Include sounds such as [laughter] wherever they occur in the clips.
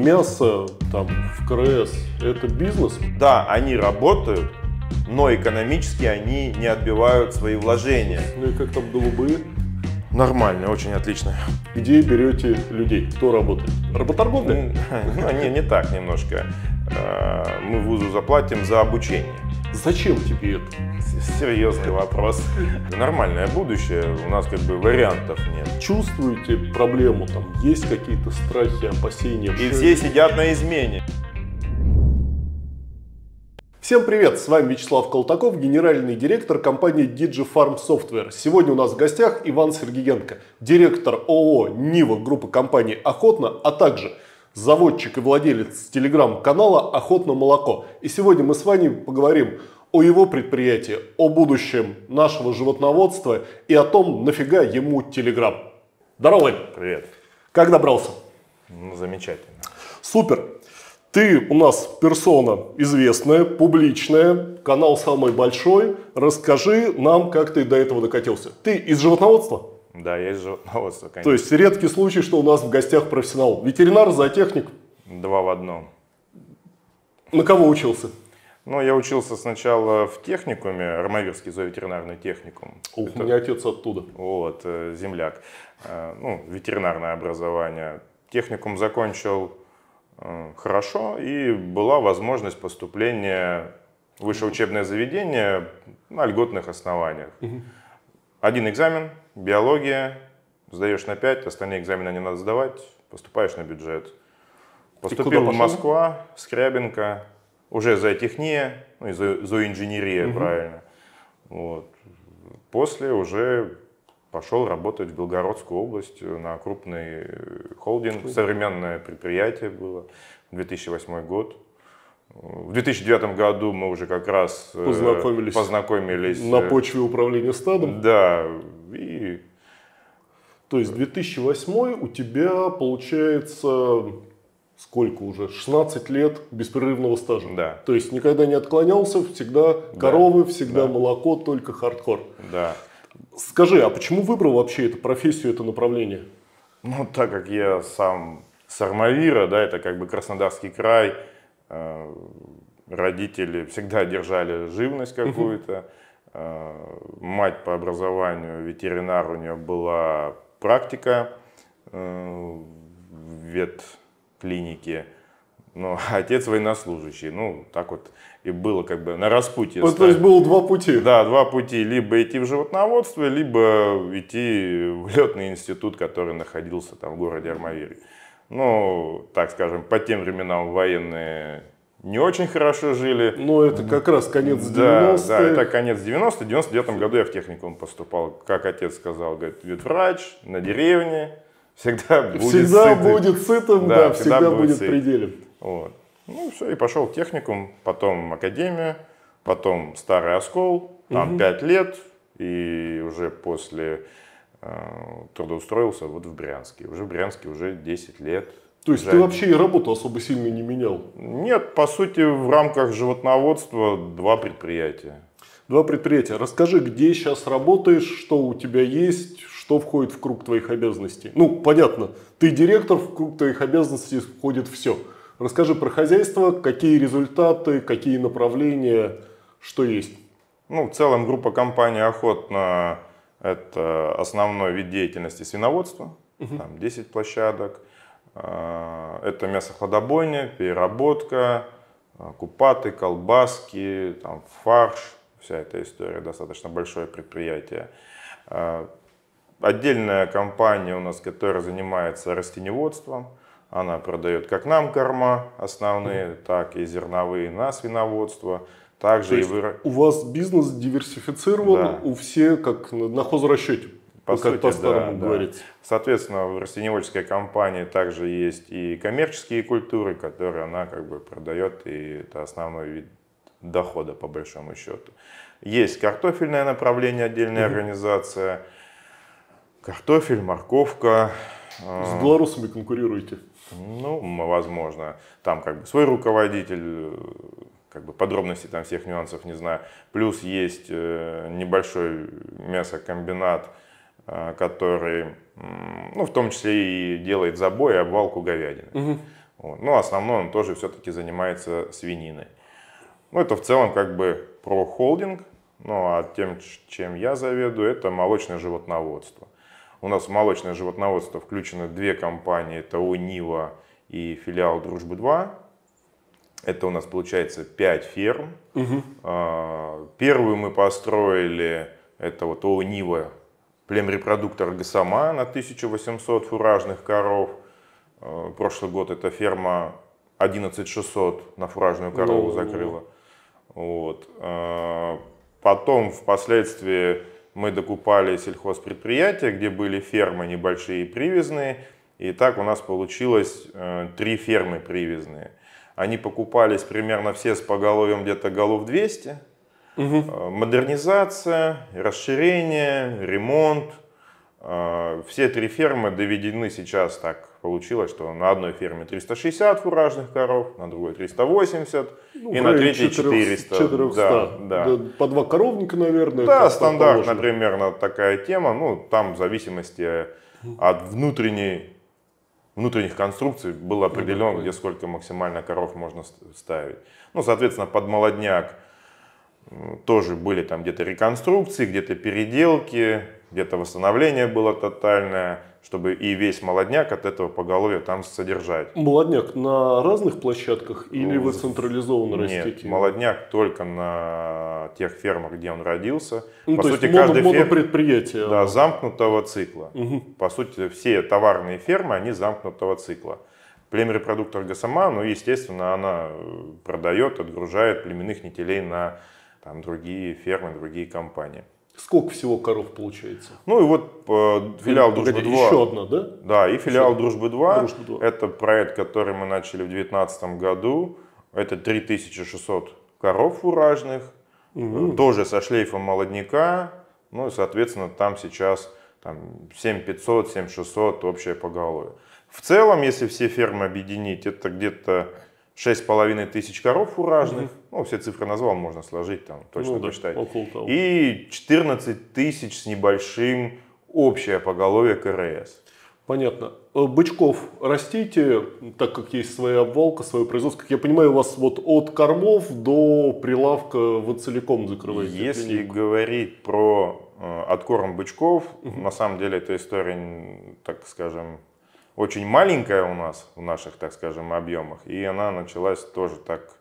мясо там в КРС – это бизнес? Да, они работают, но экономически они не отбивают свои вложения. Ну и как там голубые? Нормально, очень отлично. Где берете людей? Кто работает? Работорговля? [laughs] Ну, не, не так немножко. Э, мы вузу заплатим за обучение. Зачем тебе это? Серьезный вопрос. Нормальное будущее, у нас как бы вариантов нет. Чувствуете проблему, там есть какие-то страхи, опасения? И все сидят на измене. Всем привет, с вами Вячеслав Колтаков, генеральный директор компании DigiFarm Software. Сегодня у нас в гостях Иван Сергеенко, директор ООО «Нива» группы компаний «Охотно», а также – заводчик и владелец телеграм-канала «Охотно молоко». И сегодня мы с вами поговорим о его предприятии, о будущем нашего животноводства и о том, нафига ему телеграм. Здорово, Привет. Как добрался? Ну, замечательно. Супер. Ты у нас персона известная, публичная, канал самый большой. Расскажи нам, как ты до этого докатился. Ты из животноводства? Да, есть животноводство, конечно. То есть редкий случай, что у нас в гостях профессионал. Ветеринар, зоотехник? Два в одном. На кого учился? Ну, я учился сначала в техникуме, Ромовецкий зооветеринарный техникум. Ух, Это... у меня отец оттуда. Вот, э, земляк. Э, ну, ветеринарное образование. Техникум закончил э, хорошо, и была возможность поступления в высшее учебное заведение на льготных основаниях. Один экзамен – Биология, сдаешь на 5, остальные экзамены не надо сдавать, поступаешь на бюджет. Поступил в Москва, Скрябинка, уже зоотехния, ну и зо, зооинженерия, угу. правильно. Вот. После уже пошел работать в Белгородскую область на крупный холдинг, Фу. современное предприятие было, 2008 год. В 2009 году мы уже как раз э, познакомились, познакомились на э, почве управления стадом. Да. И... То есть 2008 у тебя получается сколько уже? 16 лет беспрерывного стажа. Да. То есть никогда не отклонялся, всегда да. коровы, всегда да. молоко, только хардкор. Да. Скажи, а почему выбрал вообще эту профессию, это направление? Ну, так как я сам с Армавира, да, это как бы Краснодарский край – Э, родители всегда держали живность какую-то. Э, мать по образованию ветеринар, у нее была практика э, в ветклинике. Но [laughs] отец военнослужащий, ну, так вот и было как бы на распутье. Вот, ну, то есть было два пути. Да, два пути. Либо идти в животноводство, либо идти в летный институт, который находился там в городе Армавире. Ну, так скажем, по тем временам военные не очень хорошо жили. Но ну, это как раз конец 90-х. Да, да, это конец 90-х. В 99 году я в техникум поступал, как отец сказал, говорит, ведь врач на деревне всегда будет Всегда сытым. будет сытым, да, да всегда, всегда будет сыт. пределен. Вот. Ну все, и пошел в техникум, потом академия, потом старый оскол, там угу. 5 лет, и уже после Э, трудоустроился вот в Брянске. Уже в Брянске уже 10 лет. То есть уже... ты вообще и работу особо сильно не менял? Нет, по сути, в рамках животноводства два предприятия. Два предприятия. Расскажи, где сейчас работаешь, что у тебя есть, что входит в круг твоих обязанностей. Ну, понятно, ты директор, в круг твоих обязанностей входит все. Расскажи про хозяйство, какие результаты, какие направления, что есть. Ну, в целом группа компаний охотно это основной вид деятельности свиноводства, угу. там 10 площадок. А, это мясохладобойня, переработка, а, купаты, колбаски, там, фарш. Вся эта история достаточно большое предприятие. А, отдельная компания у нас, которая занимается растеневодством. Она продает как нам корма основные, так и зерновые на свиноводство. Также То и вы... У вас бизнес диверсифицирован, да. у всех как на хозрасчете. По как сути, по старому да, говорится. Да. Соответственно, в растеневодческой компании также есть и коммерческие культуры, которые она как бы продает, и это основной вид дохода по большому счету. Есть картофельное направление, отдельная угу. организация, картофель, морковка. Э, С белорусами конкурируете? Ну, возможно. Там как бы свой руководитель как бы подробности там всех нюансов не знаю. Плюс есть э, небольшой мясокомбинат, э, который, ну, в том числе и делает забой и обвалку говядины. Угу. Вот. Но ну, основной он тоже все-таки занимается свининой. Ну, это в целом как бы про холдинг. Ну, а тем, чем я заведую, это молочное животноводство. У нас в молочное животноводство включены две компании, это УНИВА и филиал Дружбы-2. Это у нас получается 5 ферм. Угу. Первую мы построили, это вот ООО «Нива», племрепродуктор Гасама на 1800 фуражных коров. А, прошлый год эта ферма 11600 на фуражную корову ну, закрыла. Вот. А, потом, впоследствии, мы докупали сельхозпредприятия, где были фермы небольшие и привязные. И так у нас получилось э, три фермы привязные. Они покупались примерно все с поголовьем где-то голов 200. Угу. Э, модернизация, расширение, ремонт. Э, все три фермы доведены сейчас так получилось, что на одной ферме 360 фуражных коров, на другой 380 ну, и на третьей 400. 400. Да, да. По два коровника, наверное. Да, стандартно примерно такая тема. Ну, там в зависимости от внутренней внутренних конструкций было определено, где сколько максимально коров можно ставить. Ну, соответственно, под молодняк тоже были там где-то реконструкции, где-то переделки, где-то восстановление было тотальное чтобы и весь молодняк от этого поголовья там содержать. Молодняк на разных площадках или ну, вы централизованно растете? Нет, молодняк только на тех фермах, где он родился. Ну, По то сути, есть каждый моно, монопредприятие. Да, замкнутого цикла. Угу. По сути, все товарные фермы, они замкнутого цикла. Племрепродуктор Гасама, ну, естественно, она э, продает, отгружает племенных нетелей на там, другие фермы, другие компании. Сколько всего коров получается? Ну и вот э, филиал Дружбы Погоди, 2. Еще одна, да? Да, и филиал Дружбы 2, Дружбы 2. Это проект, который мы начали в 2019 году. Это 3600 коров фуражных, угу. Э, тоже со шлейфом молодняка. Ну и, соответственно, там сейчас там, 7500, 7600 общее поголовье. В целом, если все фермы объединить, это где-то 6,5 тысяч коров фуражных. Угу ну, все цифры назвал, можно сложить, там точно ну, посчитать. Да, около того. И 14 тысяч с небольшим общее поголовье КРС. Понятно. Э, бычков растите, так как есть своя обвалка, свое производство. Как я понимаю, у вас вот от кормов до прилавка вы целиком закрываете. Если клинику. говорить про э, откорм бычков, угу. на самом деле эта история, так скажем, очень маленькая у нас, в наших, так скажем, объемах. И она началась тоже так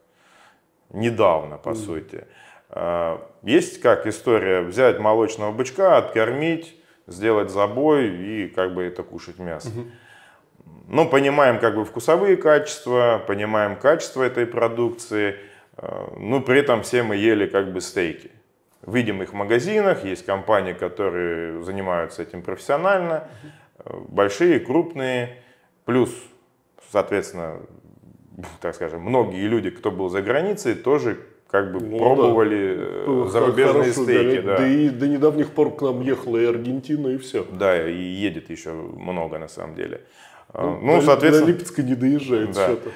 недавно, по mm. сути. А, есть как история взять молочного бычка, откормить, сделать забой и как бы это кушать мясо. Угу. Ну, но понимаем как бы вкусовые качества, понимаем качество этой продукции, а, но ну, при этом все мы ели как бы стейки. Видим их в магазинах, есть компании, которые занимаются этим профессионально, а, большие, крупные, плюс, соответственно, так скажем, многие люди, кто был за границей, тоже как бы ну, пробовали да. Э, э, зарубежные Хорошо, стейки. Да, да. и до недавних пор к нам ехала и Аргентина, и все. Да, и едет еще много на самом деле. Э, ну, ну до, соответственно... До Липецка не доезжает да. что-то.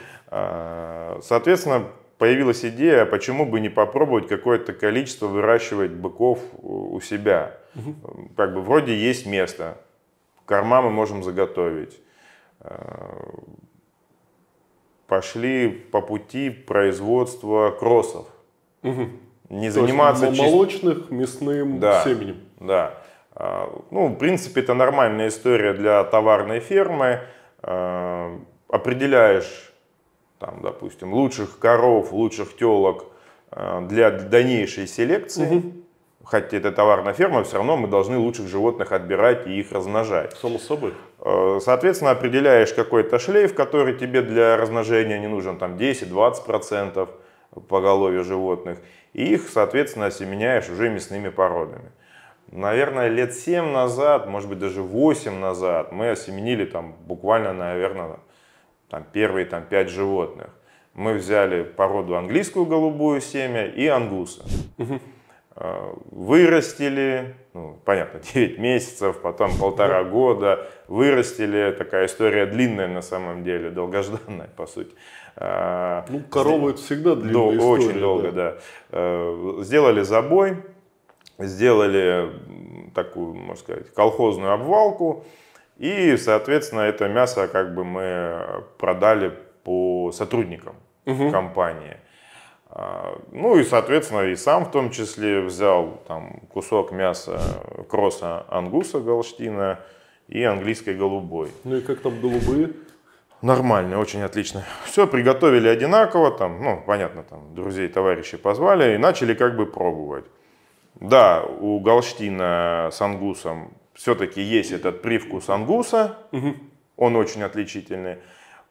Соответственно, появилась идея, почему бы не попробовать какое-то количество выращивать быков у себя. Угу. Как бы вроде есть место, корма мы можем заготовить пошли по пути производства кроссов. Угу. Не То заниматься есть, молочных чист... мясным да, семенем. Да. А, ну, в принципе, это нормальная история для товарной фермы. А, определяешь, там, допустим, лучших коров, лучших телок а, для дальнейшей селекции. Угу. Хотя это товарная ферма, все равно мы должны лучших животных отбирать и их размножать. Само собой. Э, соответственно, определяешь какой-то шлейф, который тебе для размножения не нужен, там 10-20% поголовья животных. И их, соответственно, осеменяешь уже мясными породами. Наверное, лет 7 назад, может быть, даже 8 назад мы осеменили там буквально, наверное, там, первые там, 5 животных. Мы взяли породу английскую голубую семя и ангуса. Э, вырастили, ну, понятно, 9 [laughs] месяцев, потом полтора года, вырастили, такая история длинная на самом деле, долгожданная, по сути. А, ну, корова это всегда длинная история. Очень долго, да. да. Э, сделали забой, сделали такую, можно сказать, колхозную обвалку, и, соответственно, это мясо как бы мы продали по сотрудникам угу. компании. Ну и, соответственно, и сам в том числе взял там, кусок мяса кросса ангуса галштина и английской голубой. Ну и как там голубые? Нормально, очень отлично. Все приготовили одинаково, там, ну, понятно, там, друзей, товарищей позвали и начали как бы пробовать. Да, у галштина с ангусом все-таки есть этот привкус ангуса, угу. он очень отличительный.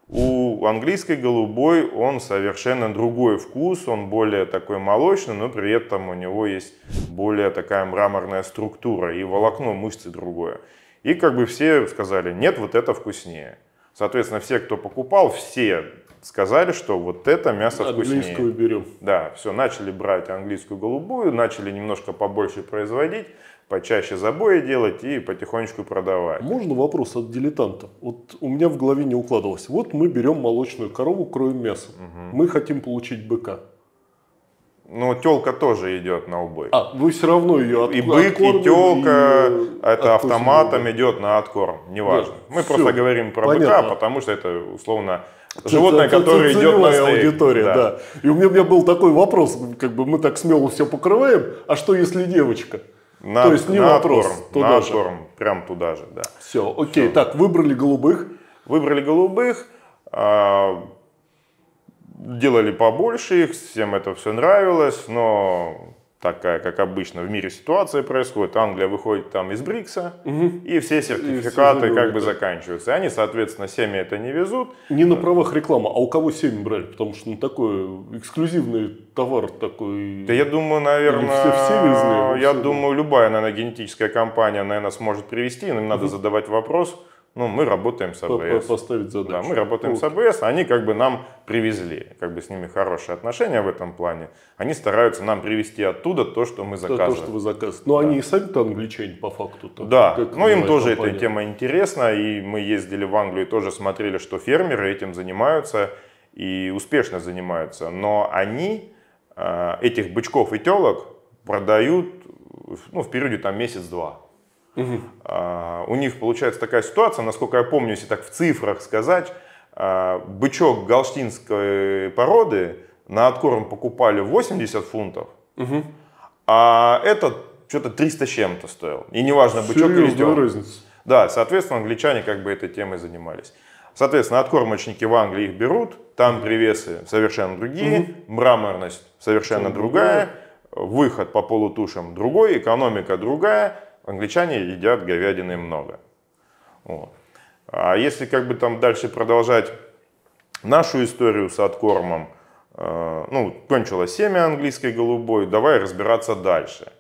У английской голубой он совершенно другой вкус, он более такой молочный, но при этом у него есть более такая мраморная структура и волокно мышцы другое. И как бы все сказали, нет, вот это вкуснее. Соответственно, все, кто покупал, все сказали, что вот это мясо вкуснее. Английскую берем. Да, все, начали брать английскую голубую, начали немножко побольше производить почаще забои делать и потихонечку продавать. Можно вопрос от дилетанта? Вот у меня в голове не укладывалось. Вот мы берем молочную корову, кроем мясо. Угу. Мы хотим получить быка. но ну, телка тоже идет на убой. А, вы все равно ее откормите. И бык, откорм, и телка, и... это автоматом идет на откорм, неважно. Да, Мы все, просто говорим про понятно. быка, потому что это условно Животное, которое идет на стейк. аудитория, да. да. И у меня, у меня был такой вопрос, как бы мы так смело все покрываем, а что если девочка? На, То есть не на вопрос. Торм, туда на же. Торм, прям туда же, да. Все, окей. Все. Так, выбрали голубых. Выбрали голубых, а, делали побольше их, всем это все нравилось, но такая, как обычно в мире ситуация происходит. Англия выходит там из БРИКса, угу. и все сертификаты и все как бы заканчиваются. И они, соответственно, семя это не везут. Не на правах реклама, а у кого семя брали? Потому что ну, такой эксклюзивный товар такой. Да я думаю, наверное, все, все везли, я все думаю, любая, наверное, генетическая компания, наверное, сможет привести. но угу. надо задавать вопрос ну, мы работаем с АБС. Поставить задачу. Да, мы работаем вот. А с АБС, они как бы нам привезли, как бы с ними хорошие отношения в этом плане. Они стараются нам привезти оттуда то, что мы заказываем. Да, то, что вы заказываете. Но ну, да. они и сами-то англичане по факту. Так, да, как но им тоже компания. эта тема интересна, и мы ездили в Англию и тоже смотрели, что фермеры этим занимаются и успешно занимаются, но они э, этих бычков и телок продают ну, в периоде там месяц-два. Угу. А, у них получается такая ситуация, насколько я помню, если так в цифрах сказать, а, бычок галштинской породы на откорм покупали 80 фунтов, угу. а этот что-то 300 чем-то стоил. И неважно, бычок Серьезно, или разница? Да, соответственно, англичане как бы этой темой занимались. Соответственно, откормочники в Англии их берут, там привесы совершенно другие, угу. мраморность совершенно другая, другая, выход по полутушам другой, экономика другая англичане едят говядины много. Вот. А если как бы там дальше продолжать нашу историю с откормом, э, ну, кончилось семя английской голубой, давай разбираться дальше.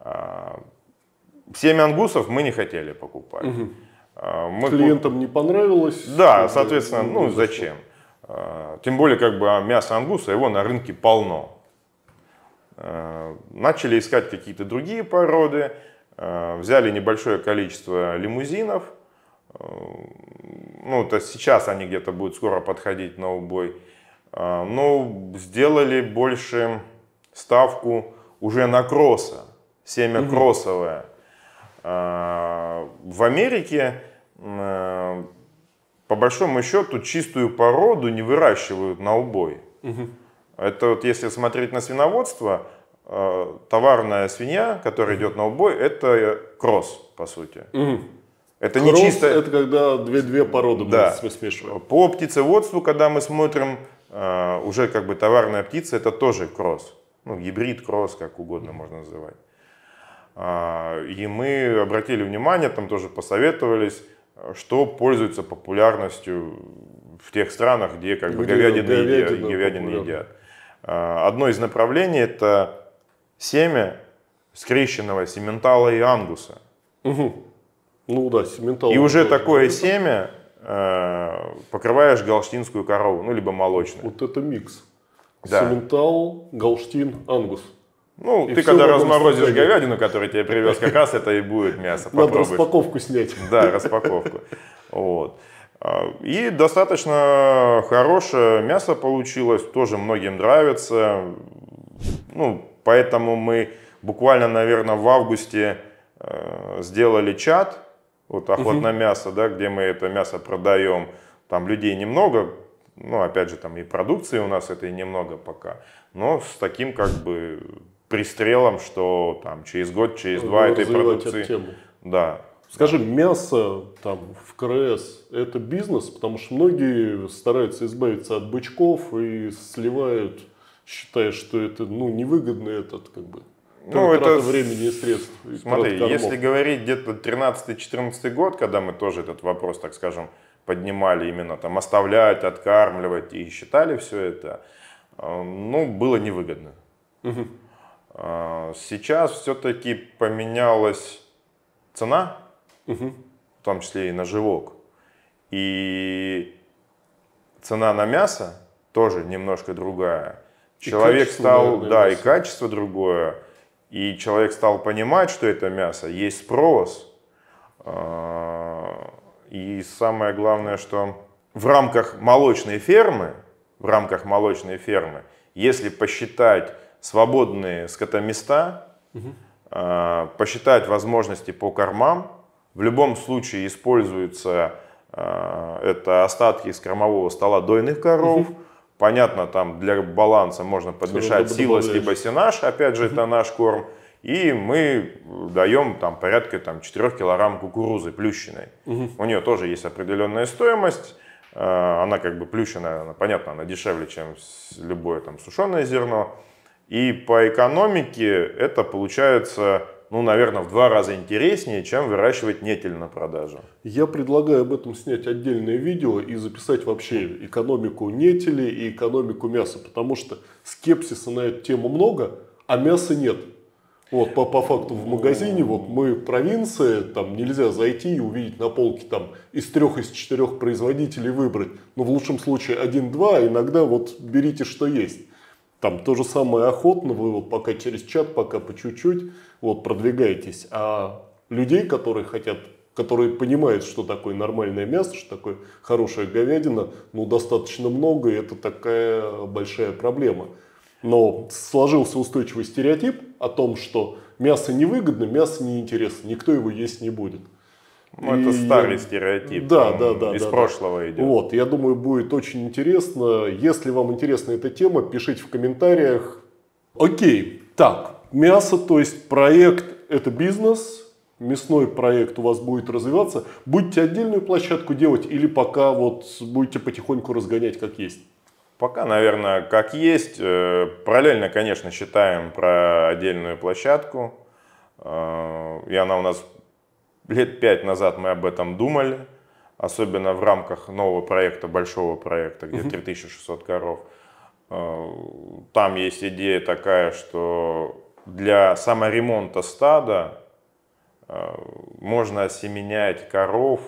Э, семя ангусов мы не хотели покупать. Угу. Мы Клиентам не понравилось? Да, соответственно, ну вышло. зачем? А, тем более, как бы мясо ангуса, его на рынке полно. Начали искать какие-то другие породы. Э, взяли небольшое количество лимузинов. Э, ну, то есть сейчас они где-то будут скоро подходить на убой. Э, Но ну, сделали больше ставку уже на кросса, семя угу. кроссовое. В Америке, по большому счету, чистую породу не выращивают на убой. Угу. Это вот если смотреть на свиноводство, Э, товарная свинья, которая идет на убой, это э, кросс, по сути. Угу. Это кросс не чисто... это когда две, две породы да. мы смешиваем. По птицеводству, когда мы смотрим, э, уже как бы товарная птица, это тоже кросс. Ну, гибрид, кросс, как угодно можно называть. А, и мы обратили внимание, там тоже посоветовались, что пользуется популярностью в тех странах, где как бы говядины говядина, едят, говядина едят. Одно из направлений это семя скрещенного сементала и ангуса. Угу. Ну да, сементал. И уже такое это... семя э, покрываешь галштинскую корову, ну либо молочную. Вот это микс. Да. Сементал, галштин, ангус. Ну, и ты когда разморозишь состоянии. говядину, которую тебе привез, как раз это и будет мясо. Надо распаковку снять. Да, распаковку. Вот. А, и достаточно хорошее мясо получилось, тоже многим нравится. Ну, Поэтому мы буквально, наверное, в августе э, сделали чат, вот охот угу. на мясо, да, где мы это мясо продаем. Там людей немного, ну, опять же, там и продукции у нас этой немного пока, но с таким как бы пристрелом, что там через год, через два этой продукции... тему. Да. Скажи, мясо там в КРС – это бизнес? Потому что многие стараются избавиться от бычков и сливают считаешь, что это ну, невыгодно этот как бы ну, это времени и средств. И Смотри, если говорить где-то 13-14 год, когда мы тоже этот вопрос, так скажем, поднимали именно там оставлять, откармливать и считали все это, э, ну, было невыгодно. Угу. Сейчас все-таки поменялась цена, угу. в том числе и на живок. И цена на мясо тоже немножко другая. Человек и стал, да, и качество другое, и человек стал понимать, что это мясо, есть спрос. А, и самое главное, что в рамках молочной фермы, в рамках молочной фермы, если посчитать свободные скотоместа, угу. посчитать возможности по кормам, в любом случае используются а, это остатки из кормового стола дойных коров, угу Понятно, там для баланса можно подмешать силос, либо сенаж, опять же, это наш корм. И мы даем там порядка там, 4 килограмм кукурузы плющенной. У нее тоже есть определенная стоимость. Э, она как бы плющенная, она, понятно, она дешевле, чем любое там сушеное зерно. И по экономике это получается ну, наверное, в два раза интереснее, чем выращивать нетель на продажу. Я предлагаю об этом снять отдельное видео и записать вообще экономику нетели и экономику мяса, потому что скепсиса на эту тему много, а мяса нет. Вот, по, по факту в магазине, вот мы провинция, там нельзя зайти и увидеть на полке там из трех, из четырех производителей выбрать. Но в лучшем случае один-два, а иногда вот берите что есть. Там то же самое охотно, вы вот пока через чат, пока по чуть-чуть вот, продвигайтесь. А людей, которые хотят которые понимают, что такое нормальное мясо, что такое хорошая говядина, ну, достаточно много, и это такая большая проблема. Но сложился устойчивый стереотип о том, что мясо невыгодно, мясо неинтересно, никто его есть не будет. Ну, это старый стереотип. Да, да, да. Из да, прошлого да. идет. Вот, я думаю, будет очень интересно. Если вам интересна эта тема, пишите в комментариях. Окей, так, мясо, то есть проект – это бизнес, мясной проект у вас будет развиваться, будете отдельную площадку делать или пока вот будете потихоньку разгонять как есть? Пока, наверное, как есть. Э, параллельно, конечно, считаем про отдельную площадку. Э, и она у нас лет пять назад мы об этом думали, особенно в рамках нового проекта, большого проекта, где 3600 коров. Э, там есть идея такая, что для саморемонта стада э, можно осеменять коров,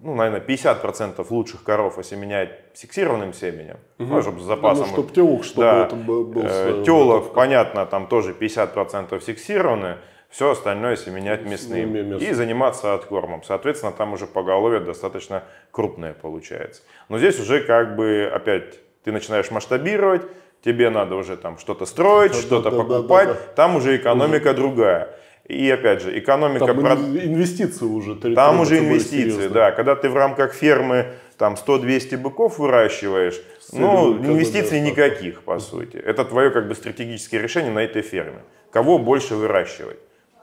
ну, наверное, 50% лучших коров осеменять сексированным семенем, угу. ну, чтобы с запасом. Ну, чтобы телок, чтобы да. это был. Э, телок, понятно, там тоже 50% сексированы, все остальное семенять ну, мясным. мясным. И заниматься откормом. Соответственно, там уже поголовье достаточно крупное получается. Но здесь уже как бы опять ты начинаешь масштабировать, Тебе надо уже там что-то строить, да, что-то да, покупать, да, да, там уже экономика уже. другая. И опять же, экономика... Там прод... инвестиции уже. Там уже инвестиции, да. Когда ты в рамках фермы там 100-200 быков выращиваешь, ну, инвестиций да, никаких, по сути. Это твое как бы стратегическое решение на этой ферме. Кого больше выращивать?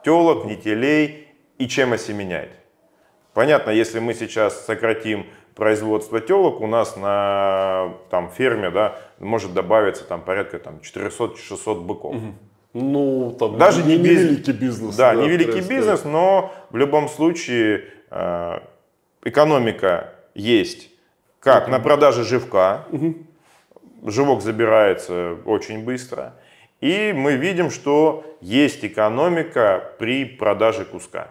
Телок, нетелей и чем осеменять? Понятно, если мы сейчас сократим производства телок у нас на там, ферме да, может добавиться там, порядка там, 400-600 быков. Угу. Ну, там Даже не, не великий бизнес. Да, да невеликий бизнес, но в любом случае э, экономика есть как угу. на продаже живка. Угу. Живок забирается очень быстро. И мы видим, что есть экономика при продаже куска.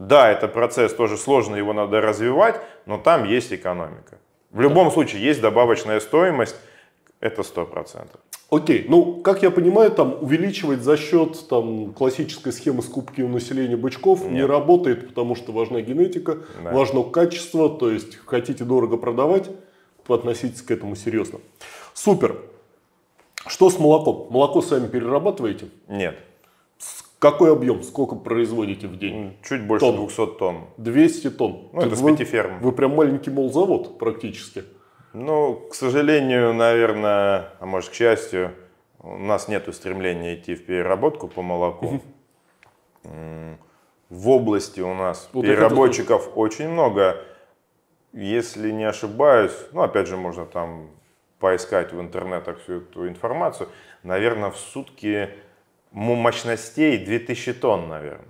Да, это процесс тоже сложный, его надо развивать, но там есть экономика. В любом случае есть добавочная стоимость, это 100%. Окей, okay. ну, как я понимаю, там увеличивать за счет там, классической схемы скупки у населения бычков Нет. не работает, потому что важна генетика, да. важно качество, то есть хотите дорого продавать, относитесь к этому серьезно. Супер. Что с молоком? Молоко сами перерабатываете? Нет. Какой объем? Сколько производите в день? Ну, чуть больше тонн. 200 тонн. 200 тонн. Ну, То это с пяти ферм. Вы прям маленький молзавод практически. Ну, к сожалению, наверное, а может, к счастью, у нас нет стремления идти в переработку по молоку. В области у нас вот переработчиков это... очень много. Если не ошибаюсь, ну, опять же, можно там поискать в интернетах всю эту информацию, наверное, в сутки мощностей 2000 тонн, наверное.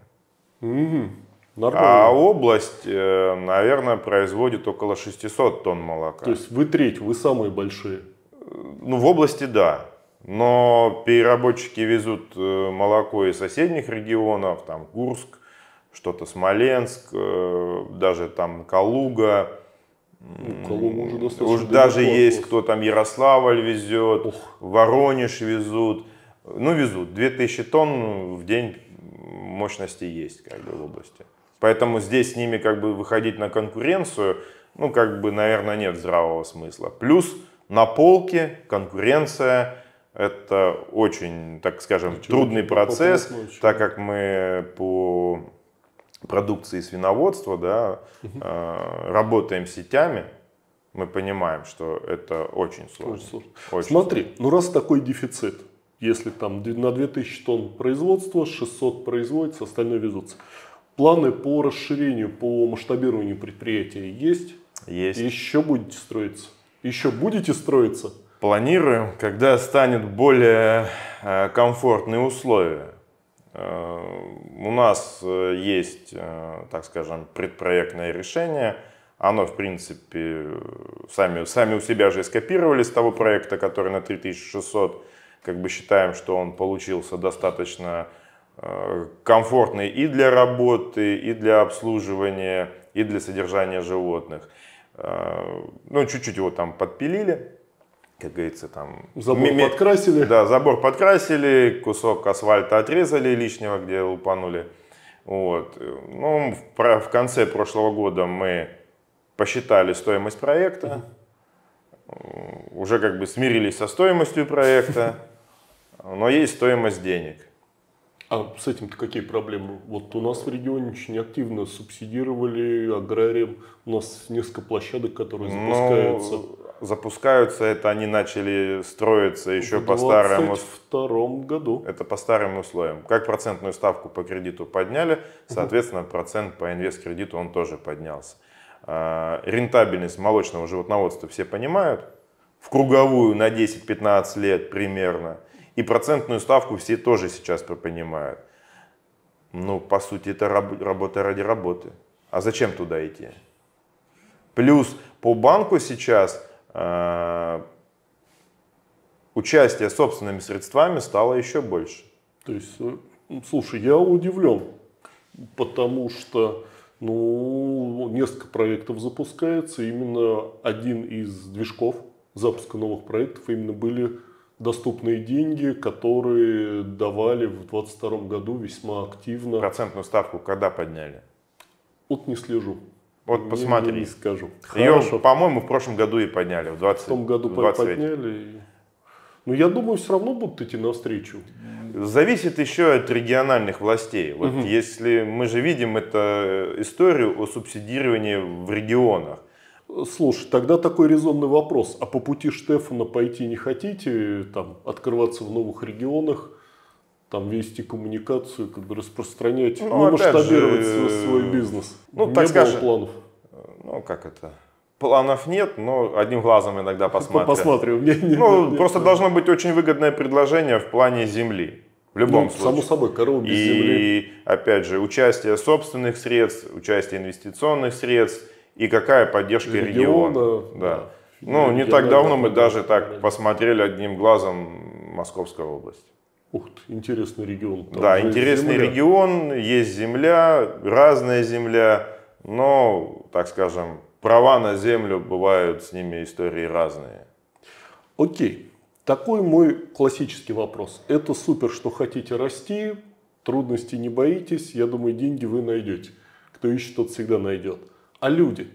Угу. А Нормально. А область, э, наверное, производит около 600 тонн молока. То есть вы треть, вы самые большие? Э, ну, в области да. Но переработчики везут э, молоко из соседних регионов, там Курск, что-то Смоленск, даже там Калуга. Ну, Калуга уже достаточно Уж даже есть, кто там Ярославль везет, Ох. Воронеж везут. Ну, везут. 2000 тонн в день мощности есть как бы в области. Поэтому здесь с ними как бы выходить на конкуренцию, ну, как бы, наверное, нет здравого смысла. Плюс на полке конкуренция – это очень, так скажем, Ничего, трудный процесс, так как мы по продукции свиноводства да, угу. работаем сетями, мы понимаем, что это очень сложно. Очень сложно. Очень Смотри, сложно. ну раз такой дефицит, если там на 2000 тонн производства, 600 производится, остальное везутся. Планы по расширению, по масштабированию предприятия есть? Есть. Еще будете строиться? Еще будете строиться? Планируем, когда станет более э, комфортные условия. Э, у нас э, есть, так скажем, предпроектное решение. Оно, в принципе, сами, сами у себя же скопировали с того проекта, который на 3600 как бы считаем, что он получился достаточно э, комфортный и для работы, и для обслуживания, и для содержания животных. Э, ну, чуть-чуть его там подпилили, как говорится, там... Забор ми- подкрасили. Да, забор подкрасили, кусок асфальта отрезали лишнего, где лупанули. Вот. Ну, в, в конце прошлого года мы посчитали стоимость проекта, уже как бы смирились со стоимостью проекта но есть стоимость денег. А с этим-то какие проблемы? Вот у нас в регионе очень активно субсидировали аграрием. У нас несколько площадок, которые ну, запускаются. Ну, запускаются, это они начали строиться еще в по старому... В втором году. Это по старым условиям. Как процентную ставку по кредиту подняли, соответственно, процент по инвест-кредиту он тоже поднялся. А, рентабельность молочного животноводства все понимают. В круговую на 10-15 лет примерно – и процентную ставку все тоже сейчас понимают. Ну, по сути, это раб- работа ради работы. А зачем туда идти? Плюс по банку сейчас э- участие собственными средствами стало еще больше. То есть, э, слушай, я удивлен, потому что ну, несколько проектов запускается, именно один из движков запуска новых проектов именно были доступные деньги, которые давали в 2022 году весьма активно. Процентную ставку когда подняли? Вот не слежу. Вот не, посмотри. Не, не скажу. Ее, по-моему, в прошлом году и подняли. В, 20, в том году в подняли. Но ну, я думаю, все равно будут идти навстречу. Зависит еще от региональных властей. Вот угу. если мы же видим эту э, историю о субсидировании в регионах. Слушай, тогда такой резонный вопрос. А по пути Штефана пойти не хотите? Там, открываться в новых регионах? там вести коммуникацию, как бы распространять, ну, ну масштабировать же, свой э, бизнес. Ну, не так скажем, планов. Э, ну, как это? Планов нет, но одним глазом иногда посмотрю. Посмотрю. Нет, ну, нет, просто нет. должно быть очень выгодное предложение в плане земли. В ну, любом ну, случае. Само собой, корову без И, земли. И, опять же, участие собственных средств, участие инвестиционных средств – и какая поддержка региона. региона. Да. Ну, не так давно мы даже так посмотрели одним глазом Московская область. Ух ты, интересный регион. Там да, интересный земля. регион, есть земля, разная земля, но, так скажем, права на землю бывают с ними истории разные. Окей, такой мой классический вопрос. Это супер, что хотите расти, трудности не боитесь, я думаю, деньги вы найдете. Кто ищет, тот всегда найдет а люди.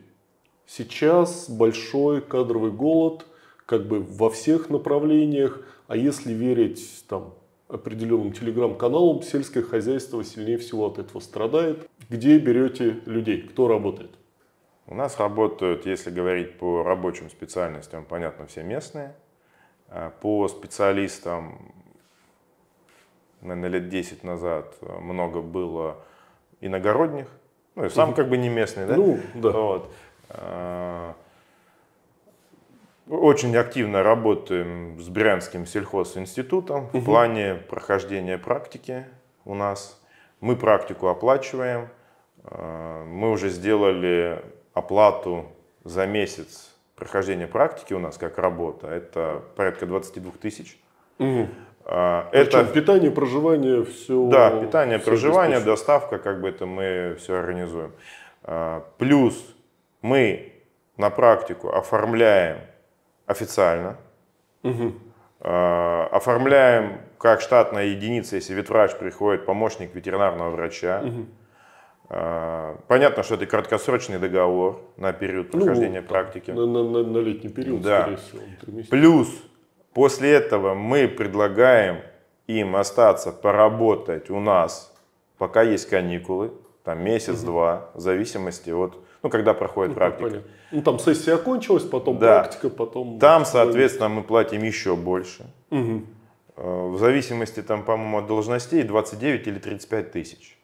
Сейчас большой кадровый голод как бы во всех направлениях, а если верить там, определенным телеграм-каналам, сельское хозяйство сильнее всего от этого страдает. Где берете людей? Кто работает? У нас работают, если говорить по рабочим специальностям, понятно, все местные. А, по специалистам, наверное, лет 10 назад а, много было иногородних, ну, и сам как бы не местный, да? Ну, да. Вот. А, очень активно работаем с Брянским сельхозинститутом угу. в плане прохождения практики у нас. Мы практику оплачиваем. А, мы уже сделали оплату за месяц прохождения практики у нас как работа. Это порядка 22 тысяч. Угу. А, это Причем питание, проживание, все. Да, питание, все проживание, доставка, как бы это мы все организуем. А, плюс мы на практику оформляем официально, угу. оформляем как штатная единица, если ветврач приходит, помощник ветеринарного врача. Угу. Понятно, что это краткосрочный договор на период ну, прохождения ну, практики. На, на, на, летний период, да. всего, Плюс После этого мы предлагаем им остаться поработать у нас, пока есть каникулы, там месяц-два, в зависимости от, ну, когда проходит ну, практика. Понятно. Ну, там сессия окончилась, потом да. практика, потом... Там, соответственно, мы платим еще больше. Угу. В зависимости, там, по-моему, от должностей 29 или 35 тысяч.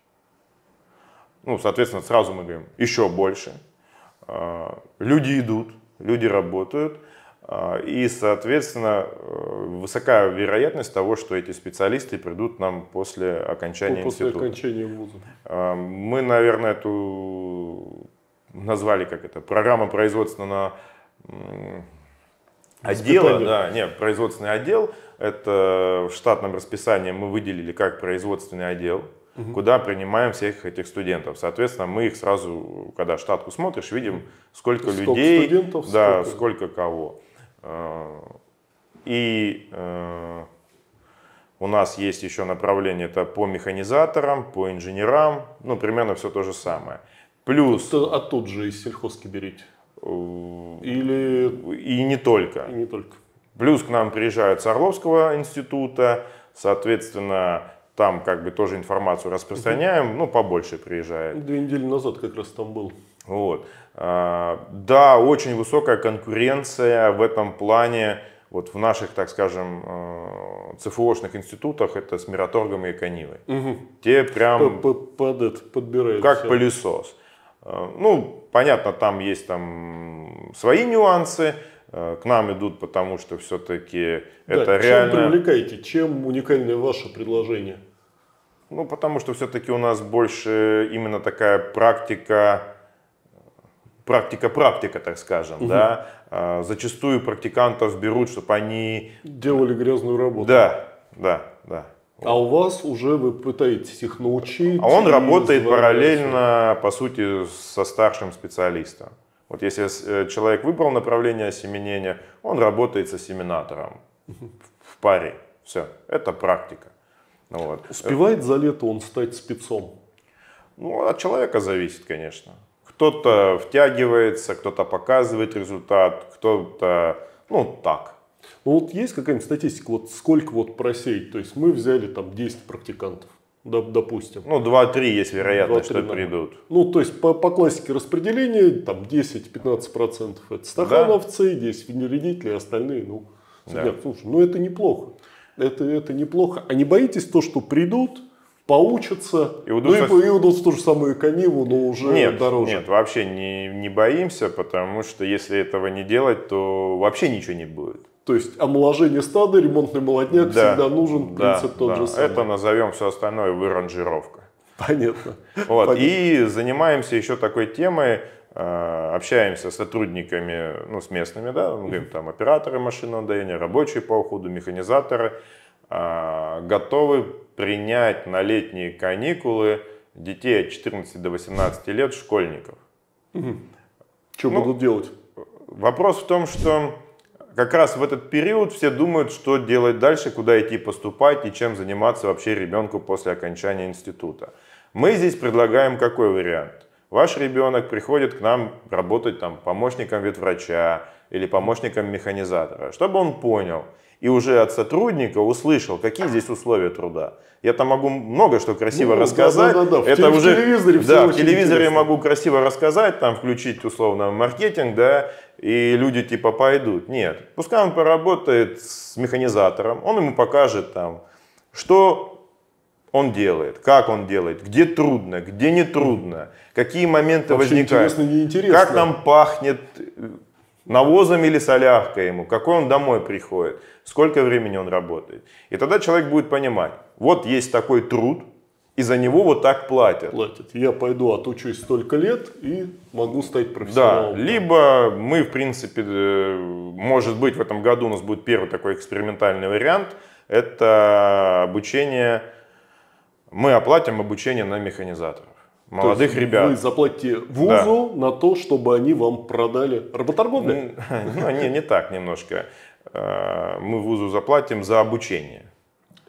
Ну, соответственно, сразу мы говорим, еще больше. Э, люди идут, люди работают. А, и, соответственно, э, высока вероятность того, что эти специалисты придут нам после окончания после института. После окончания вуза. А, мы, наверное, эту назвали как это, программа производственного отдела, да, нет, производственный отдел, это в штатном расписании мы выделили как производственный отдел, угу. куда принимаем всех этих студентов. Соответственно, мы их сразу, когда штатку смотришь, видим, сколько, сколько людей, студентов, да, сколько, сколько кого. И э, у нас есть еще направление это по механизаторам, по инженерам, ну примерно все то же самое. Плюс... Это оттуда же из сельхозки берите? Или... И не только. И не только. Плюс к нам приезжают с Орловского института, соответственно, там как бы тоже информацию распространяем, ну побольше приезжает. Две недели назад как раз там был. Вот. А, да, очень высокая конкуренция в этом плане, вот в наших, так скажем, э, ЦФОшных институтах, это с Мираторгом и Канивой. Угу. Те прям... Под, под, подбирают. Как пылесос. Э, ну, понятно, там есть там свои нюансы, э, к нам идут, потому что все-таки да, это чем реально... Чем привлекаете? Чем уникальное ваше предложение? Ну, потому что все-таки у нас больше именно такая практика практика-практика, так скажем, угу. да. А, зачастую практикантов берут, чтобы они... Делали грязную работу. Да, да, да. А у вас уже вы пытаетесь их научить? А он работает параллельно, по сути, со старшим специалистом. Вот если э, человек выбрал направление осеменения, он работает с осеменатором в паре. Все, это практика. Вот. Успевает за лето он стать спецом? Ну, от человека зависит, конечно. Кто-то втягивается, кто-то показывает результат, кто-то, ну, так. Ну вот есть какая-нибудь статистика, вот сколько вот просеять? То есть мы взяли там 10 практикантов, допустим. Ну, 2-3 есть вероятность, что наверное. придут. Ну, то есть по, по классике распределения там 10-15% это стахановцы, да. 10 внередители, а остальные, ну, да. слушай, ну это неплохо. Это, это неплохо. А не боитесь то, что придут, поучатся. И удус... Ну и, и удус ту же самую каниву, но уже нет, дороже. Нет, вообще не, не боимся, потому что если этого не делать, то вообще ничего не будет. То есть омоложение стада, ремонтный молодняк да, всегда нужен, да, принцип тот да. же самый. Это назовем все остальное выранжировка. Понятно. Вот. Понятно. И занимаемся еще такой темой, э, общаемся с сотрудниками, ну, с местными, да, ну, говорим, там, операторы машинного доения, рабочие по уходу, механизаторы, э, готовы принять на летние каникулы детей от 14 до 18 лет, школьников. Угу. Что ну, будут делать? Вопрос в том, что как раз в этот период все думают, что делать дальше, куда идти поступать и чем заниматься вообще ребенку после окончания института. Мы здесь предлагаем какой вариант? Ваш ребенок приходит к нам работать там, помощником ветврача или помощником механизатора, чтобы он понял – и уже от сотрудника услышал, какие здесь условия труда. Я там могу много что красиво ну, рассказать. Да, да, да. В Это в уже, телевизоре да, в телевизоре интересно. могу красиво рассказать, там включить условно маркетинг, да, и люди типа пойдут. Нет, пускай он поработает с механизатором, он ему покажет там, что он делает, как он делает, где трудно, где не трудно, какие моменты Вообще возникают, интересно, неинтересно. как там пахнет э, навозом или соляркой ему, какой он домой приходит сколько времени он работает. И тогда человек будет понимать, вот есть такой труд, и за него вот так платят. Платят. Я пойду отучусь столько лет и могу стать профессионалом. Да, либо мы, в принципе, э, может быть, в этом году у нас будет первый такой экспериментальный вариант. Это обучение, мы оплатим обучение на механизаторов. Молодых ребят. Вы заплатите вузу да. на то, чтобы они вам продали работорговля? [laughs] Ну, не, не так немножко. Э, мы вузу заплатим за обучение.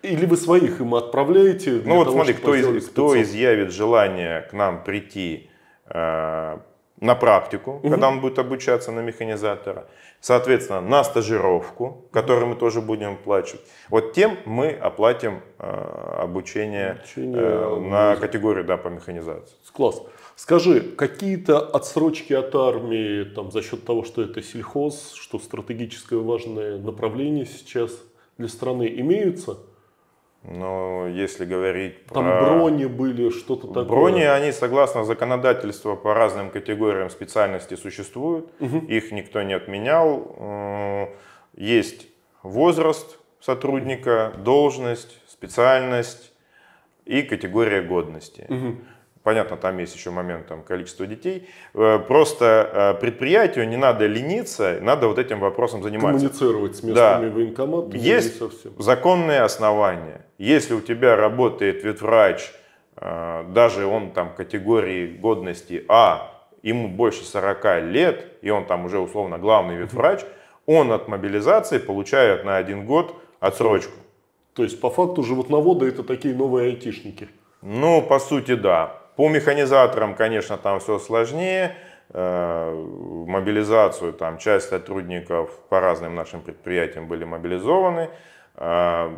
Или вы своих им отправляете? Ну вот того, смотри, кто, из, кто изъявит желание к нам прийти э, на практику, угу. когда он будет обучаться на механизатора, соответственно, на стажировку, которую мы тоже будем оплачивать, вот тем мы оплатим э, обучение, обучение э, на категорию да, по механизации. Класс. Скажи, какие-то отсрочки от армии там, за счет того, что это сельхоз, что стратегическое важное направление сейчас для страны имеются? Но ну, если говорить Там про... брони были, что-то такое. Брони, они согласно законодательству по разным категориям специальности существуют. Угу. Их никто не отменял. Есть возраст сотрудника, должность, специальность и категория годности. Угу. Понятно, там есть еще момент там, количество детей. Э, просто э, предприятию не надо лениться, надо вот этим вопросом заниматься. Коммуницировать с местными да. военкоматами. Есть законные основания. Если у тебя работает ветврач, э, даже он там категории годности А, ему больше 40 лет, и он там уже условно главный ветврач, он от мобилизации получает на один год отсрочку. То есть по факту животноводы это такие новые айтишники? Ну, по сути, да. По механизаторам, конечно, там все сложнее. Э, мобилизацию там часть сотрудников по разным нашим предприятиям были мобилизованы. Э,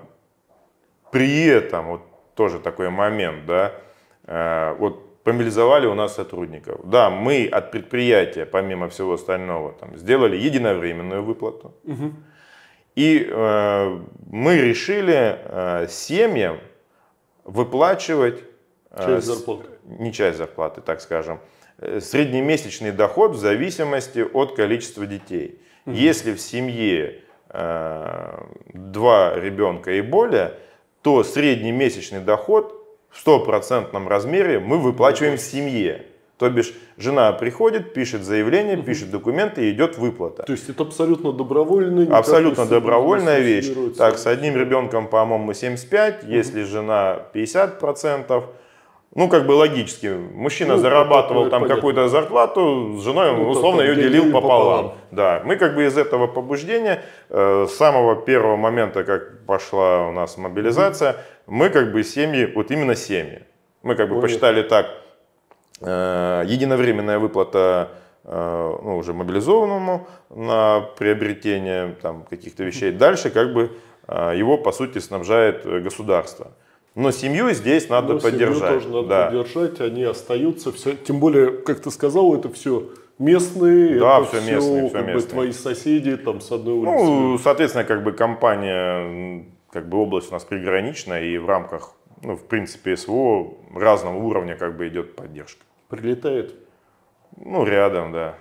при этом, вот тоже такой момент, да, э, вот помобилизовали у нас сотрудников. Да, мы от предприятия, помимо всего остального, там, сделали единовременную выплату. Угу. И э, мы решили э, семьям выплачивать Часть зарплаты. Не часть зарплаты, так скажем. Э, среднемесячный доход в зависимости от количества детей. Угу. Если в семье э, два ребенка и более, то среднемесячный доход в стопроцентном размере мы выплачиваем семье. То бишь, жена приходит, пишет заявление, пишет документы и идет выплата. То есть это абсолютно добровольная вещь. Абсолютно добровольная вещь. Так, с одним ребенком, по-моему, 75, угу. если жена 50%, ну, как бы логически. Мужчина ну, зарабатывал там какую-то зарплату, с женой ну, условно ее делил пополам. пополам. Да, мы как бы из этого побуждения, э, с самого первого момента, как пошла у нас мобилизация, mm-hmm. мы как бы семьи, вот именно семьи. Мы как бы Понятно. посчитали так, э, единовременная выплата э, ну, уже мобилизованному на приобретение там, каких-то вещей. Дальше как бы э, его, по сути, снабжает государство. Но семью здесь надо Но поддержать. Семью тоже надо да. поддержать, они остаются. Все, тем более, как ты сказал, это все местные, да, это все, все, местные, все местные. Бы, твои соседи там с одной ну, улицы. Ну, соответственно, как бы компания, как бы область у нас приграничная, и в рамках, ну, в принципе, СВО разного уровня как бы идет поддержка. Прилетает? Ну, рядом, да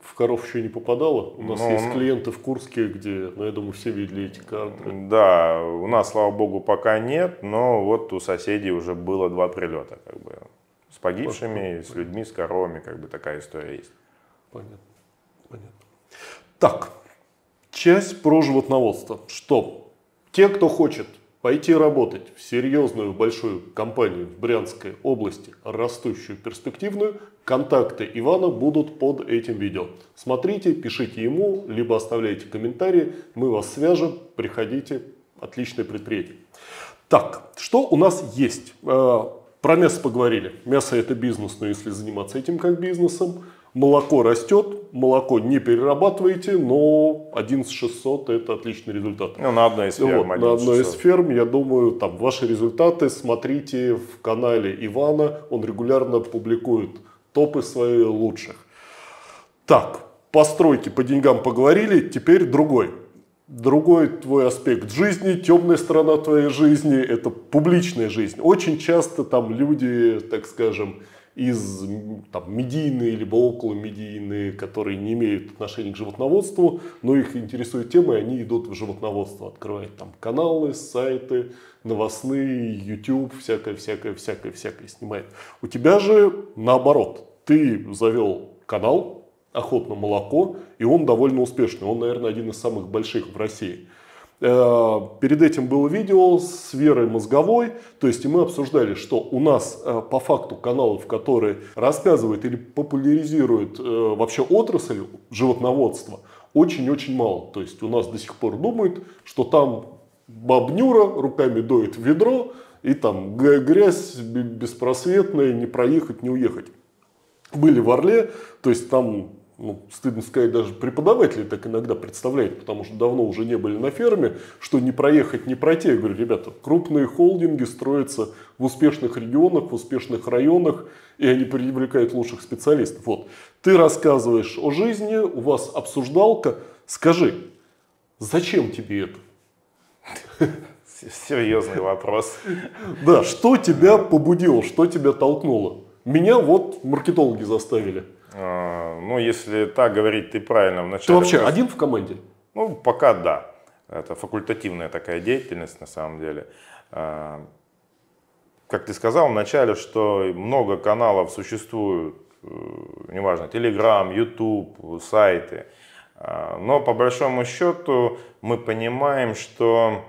в коров еще не попадало. У нас ну, есть ну. клиенты в Курске, где, ну, я думаю, все видели эти кадры. Да, у нас, слава богу, пока нет, но вот у соседей уже было два прилета, как бы, с погибшими, Понятно. с людьми, с коровами, как бы такая история есть. Понятно. Понятно. Так, часть про животноводство. Что? Те, кто хочет Пойти работать в серьезную большую компанию в Брянской области, растущую перспективную, контакты Ивана будут под этим видео. Смотрите, пишите ему, либо оставляйте комментарии, мы вас свяжем, приходите, отличное предприятие. Так, что у нас есть? Э, про мясо поговорили. Мясо это бизнес, но если заниматься этим как бизнесом, Молоко растет, молоко не перерабатываете, но 11600 это отличный результат. Ну, на одной из ферм. Вот, на одной из ферм, я думаю, там ваши результаты смотрите в канале Ивана, он регулярно публикует топы своих лучших. Так, постройки по деньгам поговорили, теперь другой. Другой твой аспект жизни, темная сторона твоей жизни, это публичная жизнь. Очень часто там люди, так скажем, из там, медийные, либо около медийные, которые не имеют отношения к животноводству, но их интересует тема и они идут в животноводство, открывают там каналы, сайты, новостные, YouTube, всякое, всякое, всякое, всякое снимает. У тебя же наоборот, ты завел канал, охотно молоко, и он довольно успешный. Он, наверное, один из самых больших в России. Э, перед этим было видео с Верой Мозговой, то есть и мы обсуждали, что у нас э, по факту каналов, которые рассказывают или популяризируют э, вообще отрасль животноводства, очень-очень мало. То есть у нас до сих пор думают, что там бабнюра руками доит ведро, и там грязь беспросветная, не проехать, не уехать. Были в Орле, то есть там ну, стыдно сказать, даже преподаватели так иногда представляют, потому что давно уже не были на ферме, что не проехать, не пройти. Я говорю, ребята, крупные холдинги строятся в успешных регионах, в успешных районах, и они привлекают лучших специалистов. Вот, ты рассказываешь о жизни, у вас обсуждалка, скажи, зачем тебе это? [laughs] Серьезный вопрос. Да, что тебя побудило, что тебя толкнуло? Меня вот маркетологи заставили. А, ну, если так говорить, ты правильно вначале... Ты вообще раз... один в команде? Ну, пока да. Это факультативная такая деятельность на самом деле. А, как ты сказал вначале, что много каналов существует, э, неважно, Telegram, YouTube, сайты. А, но по большому счету мы понимаем, что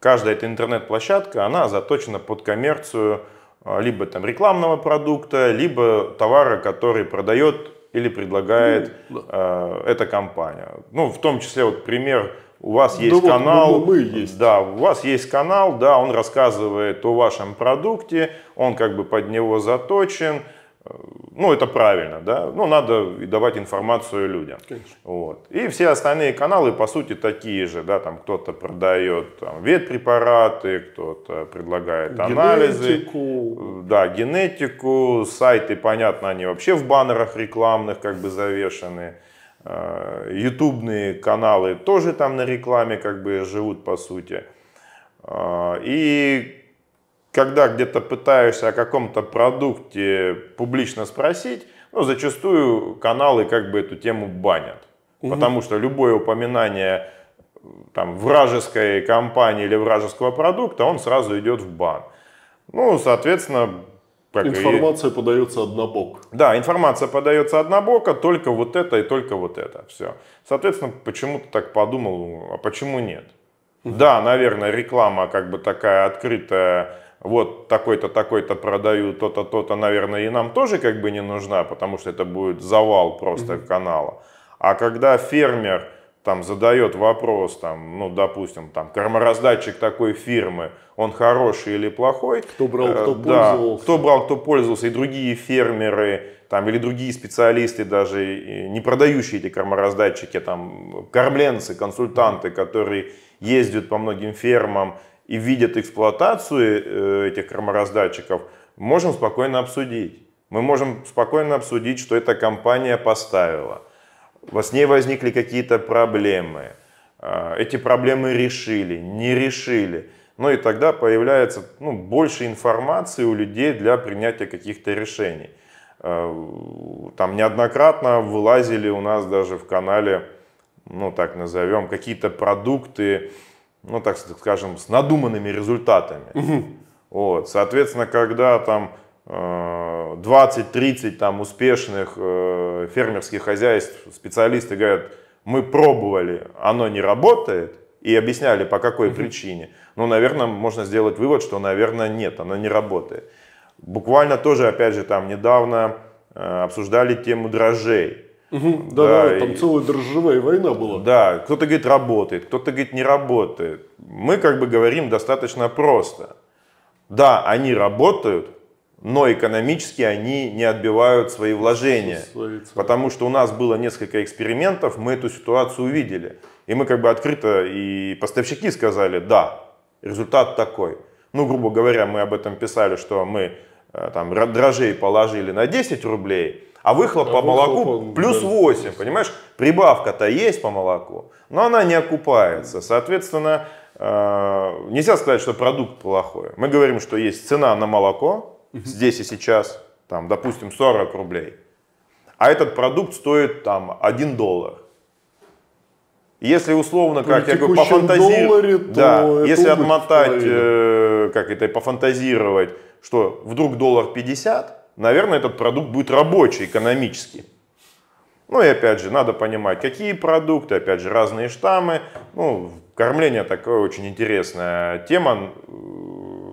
каждая эта интернет-площадка, она заточена под коммерцию а, либо там рекламного продукта, либо товара, который продает или предлагает ну, да. э, эта компания. Ну, в том числе вот пример у вас есть да ну, канал, вот ну, мы, мы есть. да, у вас есть канал, да, он рассказывает о вашем продукте, он как бы под него заточен, ну, это правильно, да, ну, надо давать информацию людям. Конечно. Вот. И все остальные каналы, по сути, такие же, да, там кто-то продает там, ветпрепараты, кто-то предлагает генетику. анализы. Да, генетику, сайты, понятно, они вообще в баннерах рекламных как бы завешены. Э, ютубные каналы тоже там на рекламе как бы живут, по сути. Э, и когда где-то пытаешься о каком-то продукте публично спросить, ну, зачастую каналы как бы эту тему банят. Угу. Потому что любое упоминание там, вражеской компании или вражеского продукта, он сразу идет в бан. Ну, соответственно, как информация и... подается однобок. Да, информация подается однобоко, только вот это и только вот это. Все. Соответственно, почему-то так подумал, а почему нет? Угу. Да, наверное, реклама как бы такая открытая вот такой-то, такой-то продаю, то-то, то-то, наверное, и нам тоже как бы не нужна, потому что это будет завал просто mm-hmm. канала. А когда фермер там задает вопрос, там, ну, допустим, там, кормораздатчик такой фирмы, он хороший или плохой. Кто брал, э, кто пользовался. Да, кто брал, кто пользовался, и другие фермеры, там, или другие специалисты даже, не продающие эти кормораздатчики, там, кормленцы, консультанты, которые ездят по многим фермам и видят эксплуатацию э, этих кормораздатчиков, можем спокойно обсудить. Мы можем спокойно обсудить, что эта компания поставила. У С ней возникли какие-то проблемы. А, эти проблемы решили, не решили. Ну и тогда появляется ну, больше информации у людей для принятия каких-то решений. А, там неоднократно вылазили у нас даже в канале, ну так назовем, какие-то продукты, ну так скажем, с надуманными результатами. Угу. Вот, соответственно, когда там 20-30 э, там успешных э, фермерских хозяйств специалисты говорят, мы пробовали, оно не работает, и объясняли по какой угу. причине. Ну, наверное, можно сделать вывод, что, наверное, нет, оно не работает. Буквально тоже, опять же, там недавно э, обсуждали тему дрожжей. Угу, да, да, да, там и... целая дрожжевая война была. Да, кто-то говорит работает, кто-то говорит не работает. Мы как бы говорим достаточно просто. Да, они работают, но экономически они не отбивают свои вложения. Потому что у нас было несколько экспериментов, мы эту ситуацию увидели. И мы как бы открыто и поставщики сказали, да, результат такой. Ну, грубо говоря, мы об этом писали, что мы э, там дрожжей положили на 10 рублей, а выхлоп а по выхлоп молоку он, плюс да. 8, понимаешь? Прибавка-то есть по молоку, но она не окупается. Соответственно, э, нельзя сказать, что продукт плохой. Мы говорим, что есть цена на молоко здесь и сейчас, там, допустим, 40 рублей. А этот продукт стоит там 1 доллар. Если условно, как я говорю, пофантазировать, да, если отмотать, э, как это, пофантазировать, что вдруг доллар 50, наверное, этот продукт будет рабочий экономически. Ну и опять же, надо понимать, какие продукты, опять же, разные штаммы. Ну, кормление такое очень интересная тема. Э,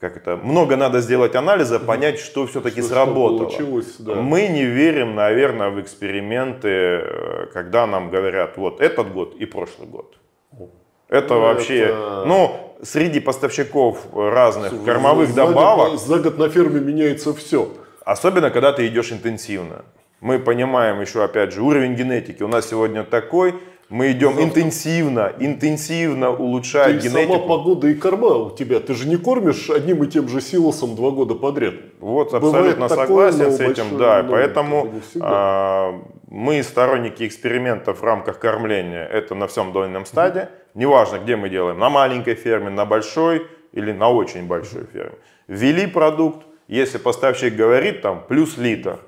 как это? Много надо сделать анализа, понять, что все-таки что, сработало. Что да. Мы не верим, наверное, в эксперименты, э, когда нам говорят, вот этот год и прошлый год. Это, ну, это вообще, ну, среди поставщиков разных кормовых за, добавок... За год, за год на ферме меняется все. Особенно, когда ты идешь интенсивно. Мы понимаем еще, опять же, уровень генетики у нас сегодня такой, мы идем Завтра. интенсивно, интенсивно улучшать ты генетику. сама погода и корма у тебя. Ты же не кормишь одним и тем же силосом два года подряд. Вот, абсолютно Бывает согласен такое, с этим, да. Много, поэтому а, мы сторонники экспериментов в рамках кормления. Это на всем дойном стаде. Mm-hmm неважно, где мы делаем, на маленькой ферме, на большой или на очень большой ферме, ввели продукт, если поставщик говорит там плюс литр,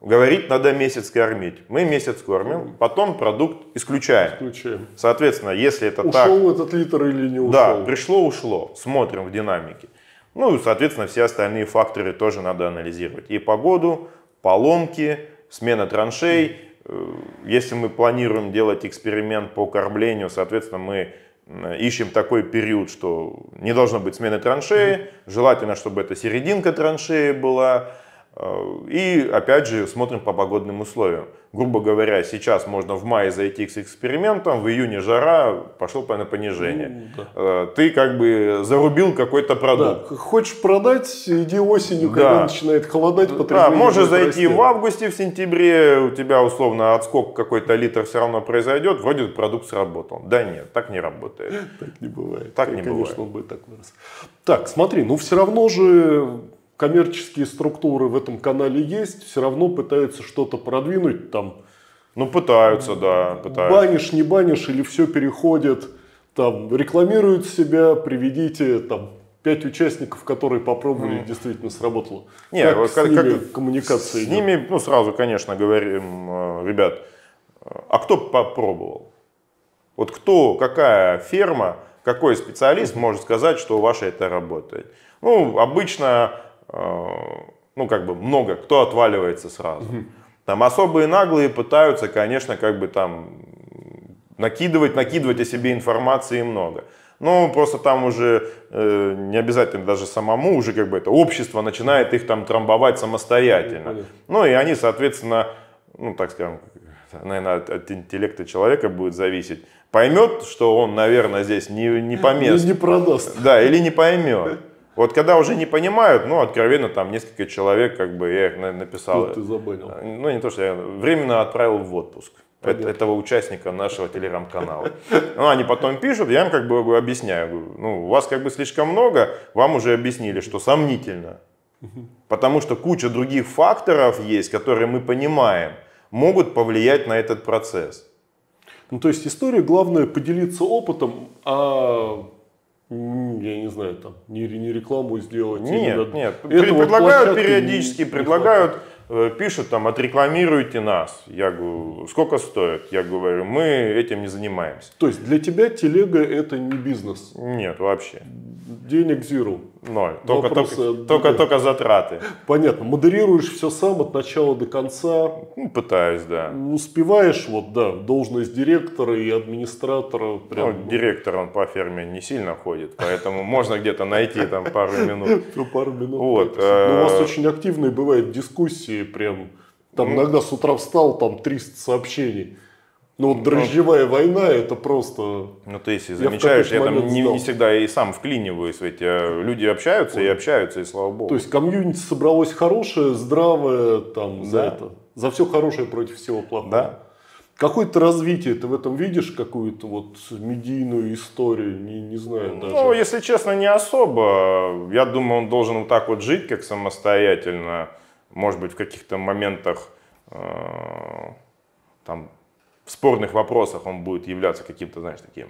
говорит надо месяц кормить, мы месяц кормим, потом продукт исключаем. Исключаем. Соответственно, если это ушел так... Ушел этот литр или не ушел? Да, пришло, ушло, смотрим в динамике. Ну и, соответственно, все остальные факторы тоже надо анализировать. И погоду, поломки, смена траншей, Э, если мы планируем делать эксперимент по кормлению, соответственно, мы э, ищем такой период, что не должно быть смены траншеи, желательно, чтобы это серединка траншеи была, и опять же смотрим по погодным условиям. Грубо говоря, сейчас можно в мае зайти с экспериментом, в июне жара, пошел на понижение. Ну, да. Э, ты как бы зарубил какой-то продукт. Да. Хочешь продать, иди осенью, да. начинает холодать, Да, можешь зайти растет. в августе, в сентябре, у тебя условно отскок какой-то литр все равно произойдет, вроде продукт сработал. Да нет, так не работает. Так не бывает. Так не конечно, бывает. Конечно, он бы так вырос. Так, смотри, ну все равно же коммерческие структуры в этом канале есть, все равно пытаются что-то продвинуть там. Ну, пытаются, да, пытаются. Банишь, не банишь, или все переходит, там, рекламируют себя, приведите, там, пять участников, которые попробовали, mm. действительно сработало. Не, как, как с ними как, коммуникация С идет? ними, ну, сразу, конечно, говорим, э, ребят, э, а кто попробовал? Вот кто, какая ферма, какой специалист может сказать, что у вашей это работает? Ну, обычно Э, ну, как бы много, кто отваливается сразу. Там особые наглые пытаются, конечно, как бы там накидывать, накидывать о себе информации много. Ну, просто там уже э, не обязательно даже самому, уже как бы это общество начинает их там трамбовать самостоятельно. Ну и они, соответственно, ну так скажем, наверное, от, от интеллекта человека будет зависеть. Поймет, что он, наверное, здесь не, не по месту. Не продаст. Да, или не поймет. Вот когда уже не понимают, ну, откровенно, там несколько человек, как бы я их написал. Тут ты забанил. Ну, не то, что я временно отправил в отпуск Понятно. этого участника нашего телеграм-канала. Ну, они потом пишут, я им как бы объясняю, ну, у вас как бы слишком много, вам уже объяснили, что сомнительно. Потому что куча других факторов есть, которые мы понимаем, могут повлиять на этот процесс. Ну, то есть история, главное, поделиться опытом, а я не знаю, там, не, не рекламу сделать. Нет, или, нет. Это предлагают периодически, не, предлагают, не э, пишут там, отрекламируйте нас. Я говорю, сколько стоит? Я говорю, мы этим не занимаемся. То есть для тебя телега это не бизнес? Нет, вообще. Денег зиру? Ноль. Только, Вопрос, только, э, только, только затраты. Понятно. Модерируешь все сам от начала до конца. Ну, пытаюсь, да. Успеваешь, вот, да, должность директора и администратора. Прям... Ну, ну. директор, он по ферме не сильно ходит, поэтому можно где-то найти там пару минут. [laughs] Пару минут. Вот. Ну, у вас э, очень активные бывают дискуссии прям. Там ну, иногда с утра встал, там 300 сообщений. Ну, вот ну, дрожжевая ну, война, это просто... Ну, ты если замечаешь, я, там не, не всегда и сам вклиниваюсь, ведь а э, люди общаются Ой. и общаются, и слава богу. То есть комьюнити собралось хорошее, здравое, там, да. за это, за все хорошее против всего плохого. Да. Какое-то развитие ты в этом видишь, какую-то вот медийную историю, не, не знаю ну, даже. Ну, если честно, не особо. Я думаю, он должен вот так вот жить, как самостоятельно. Может быть, в каких-то моментах э, там в спорных вопросах он будет являться каким-то, знаешь, таким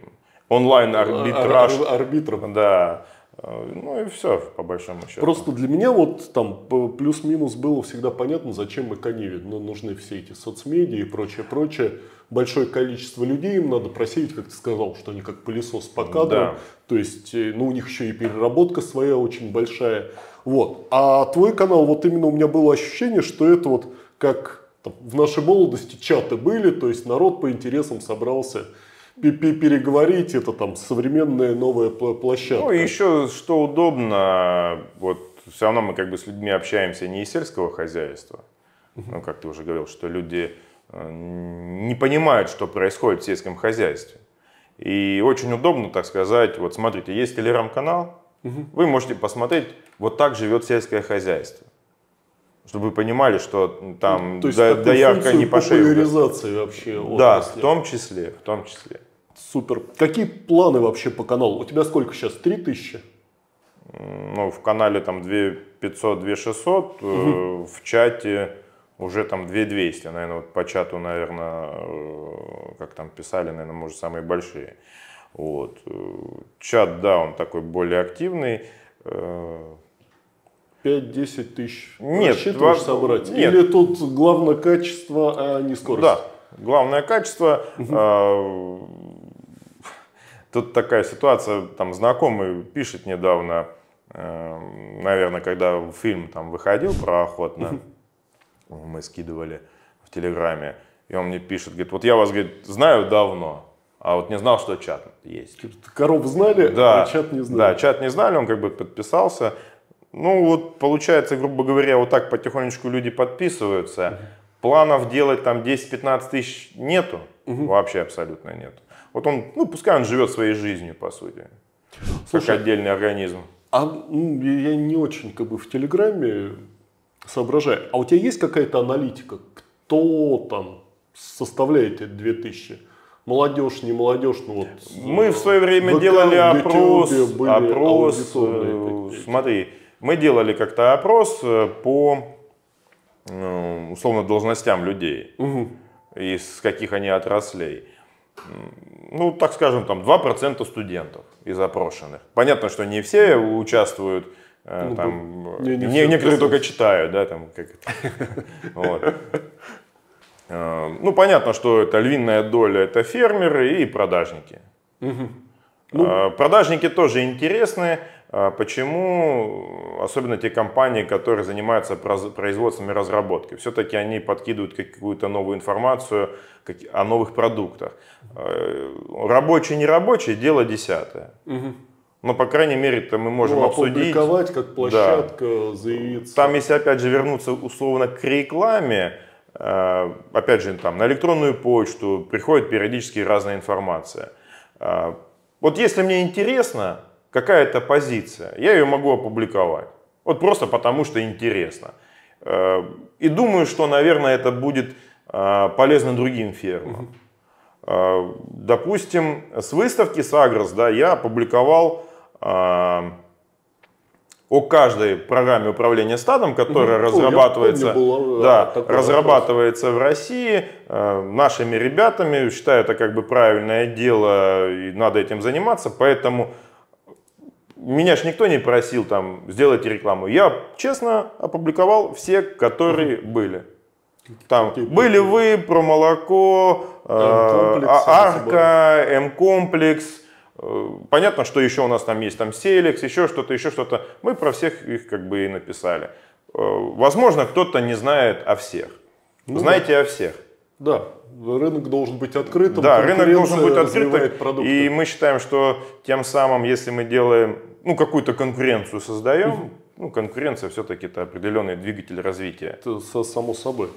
онлайн-арбитраж. арбитром. Да. Ну и все, по большому счету. Просто для меня вот там плюс-минус было всегда понятно, зачем мы Каневе. Ну, нужны все эти соцмедиа и прочее, прочее. Большое количество людей им надо просеять, как ты сказал, что они как пылесос по кадру. Да. То есть, э, ну, у них еще и переработка своя очень большая. Вот. А твой канал, вот именно у меня было ощущение, что это вот как там, в нашей молодости чаты были, то есть народ по интересам собрался переговорить, это там современная новая площадка. Ну и еще что удобно, вот все равно мы как бы с людьми общаемся не из сельского хозяйства, ну как ты уже говорил, что люди э, не понимают, что происходит в сельском хозяйстве. И очень удобно, так сказать, вот смотрите, есть телерам-канал, вы можете посмотреть, вот так живет сельское хозяйство чтобы вы понимали, что там ну, То есть, до, до ярко не по шею. популяризации вообще. Да, в том числе, в том числе. Супер. Какие планы вообще по каналу? У тебя сколько сейчас? 3000? Ну, в канале там 2500, 2600, угу. Э, в чате уже там 2200, наверное, вот по чату, наверное, э, как там писали, наверное, может, самые большие. Вот. Э, чат, да, он такой более активный. Э, 5-10 тысяч нет, рассчитываешь два... собрать? Нет. Или тут главное качество, а не скорость? Да, главное качество. А, тут такая ситуация, там знакомый пишет недавно, э, наверное, когда фильм там выходил про охотно, мы скидывали в Телеграме, и он мне пишет, говорит, вот я вас, говорит, знаю давно, а вот не знал, что чат есть. Коров знали, а да, а чат не знали. Да, чат не знали, он как бы подписался. Ну вот получается, грубо говоря, вот так потихонечку люди подписываются. Угу. Планов делать там 10-15 тысяч нету, угу. вообще абсолютно нету. Вот он, ну пускай он живет своей жизнью, по сути, Слушай, как отдельный организм. А ну, я не очень как бы в Телеграме соображаю. А у тебя есть какая-то аналитика? Кто там составляет эти 2000? Молодежь, не молодежь, ну вот. Мы в свое время ВК, делали опрос, опрос. Э, смотри, мы делали как-то опрос э, по э, условно должностям людей угу. из каких они отраслей. Ну, так скажем, там 2% студентов из опрошенных. Понятно, что не все участвуют, э, ну, там, не, не не, некоторые только читают, да, там как [laughs] вот. Ну, понятно, что это львиная доля это фермеры и продажники. Ну. продажники тоже интересные. А почему, особенно те компании, которые занимаются производствами, и разработкой, все-таки они подкидывают какую-то новую информацию о новых продуктах? А, рабочие, не рабочие, дело десятое. Угу. Но, по крайней мере, это мы можем ну, а обсудить. как площадка, да. заявиться. Там, если опять же вернуться условно к рекламе, опять же, там на электронную почту приходит периодически разная информация. Вот если мне интересно, какая-то позиция, я ее могу опубликовать. Вот просто потому, что интересно. Э, и думаю, что, наверное, это будет э, полезно другим фермам. Э, допустим, с выставки Сагрос да, я опубликовал о каждой программе управления стадом, которая ну, разрабатывается, помню, было, да, разрабатывается в России э, нашими ребятами. Считаю, это как бы правильное дело, и надо этим заниматься. Поэтому меня же никто не просил там сделать рекламу. Я честно опубликовал все, которые угу. были. Там Какие были вы про молоко, э, а, арка, М-комплекс. Э, понятно, что еще у нас там есть там Селекс, еще что-то, еще что-то. Мы про всех их как бы и написали. Э, возможно, кто-то не знает о всех. Ну, Знаете да. о всех. Да, рынок должен быть открытым. Да, рынок должен быть открытым. И мы считаем, что тем самым, если мы делаем ну, какую-то конкуренцию создаем. Угу. Ну, конкуренция все-таки это определенный двигатель развития. Это само собой.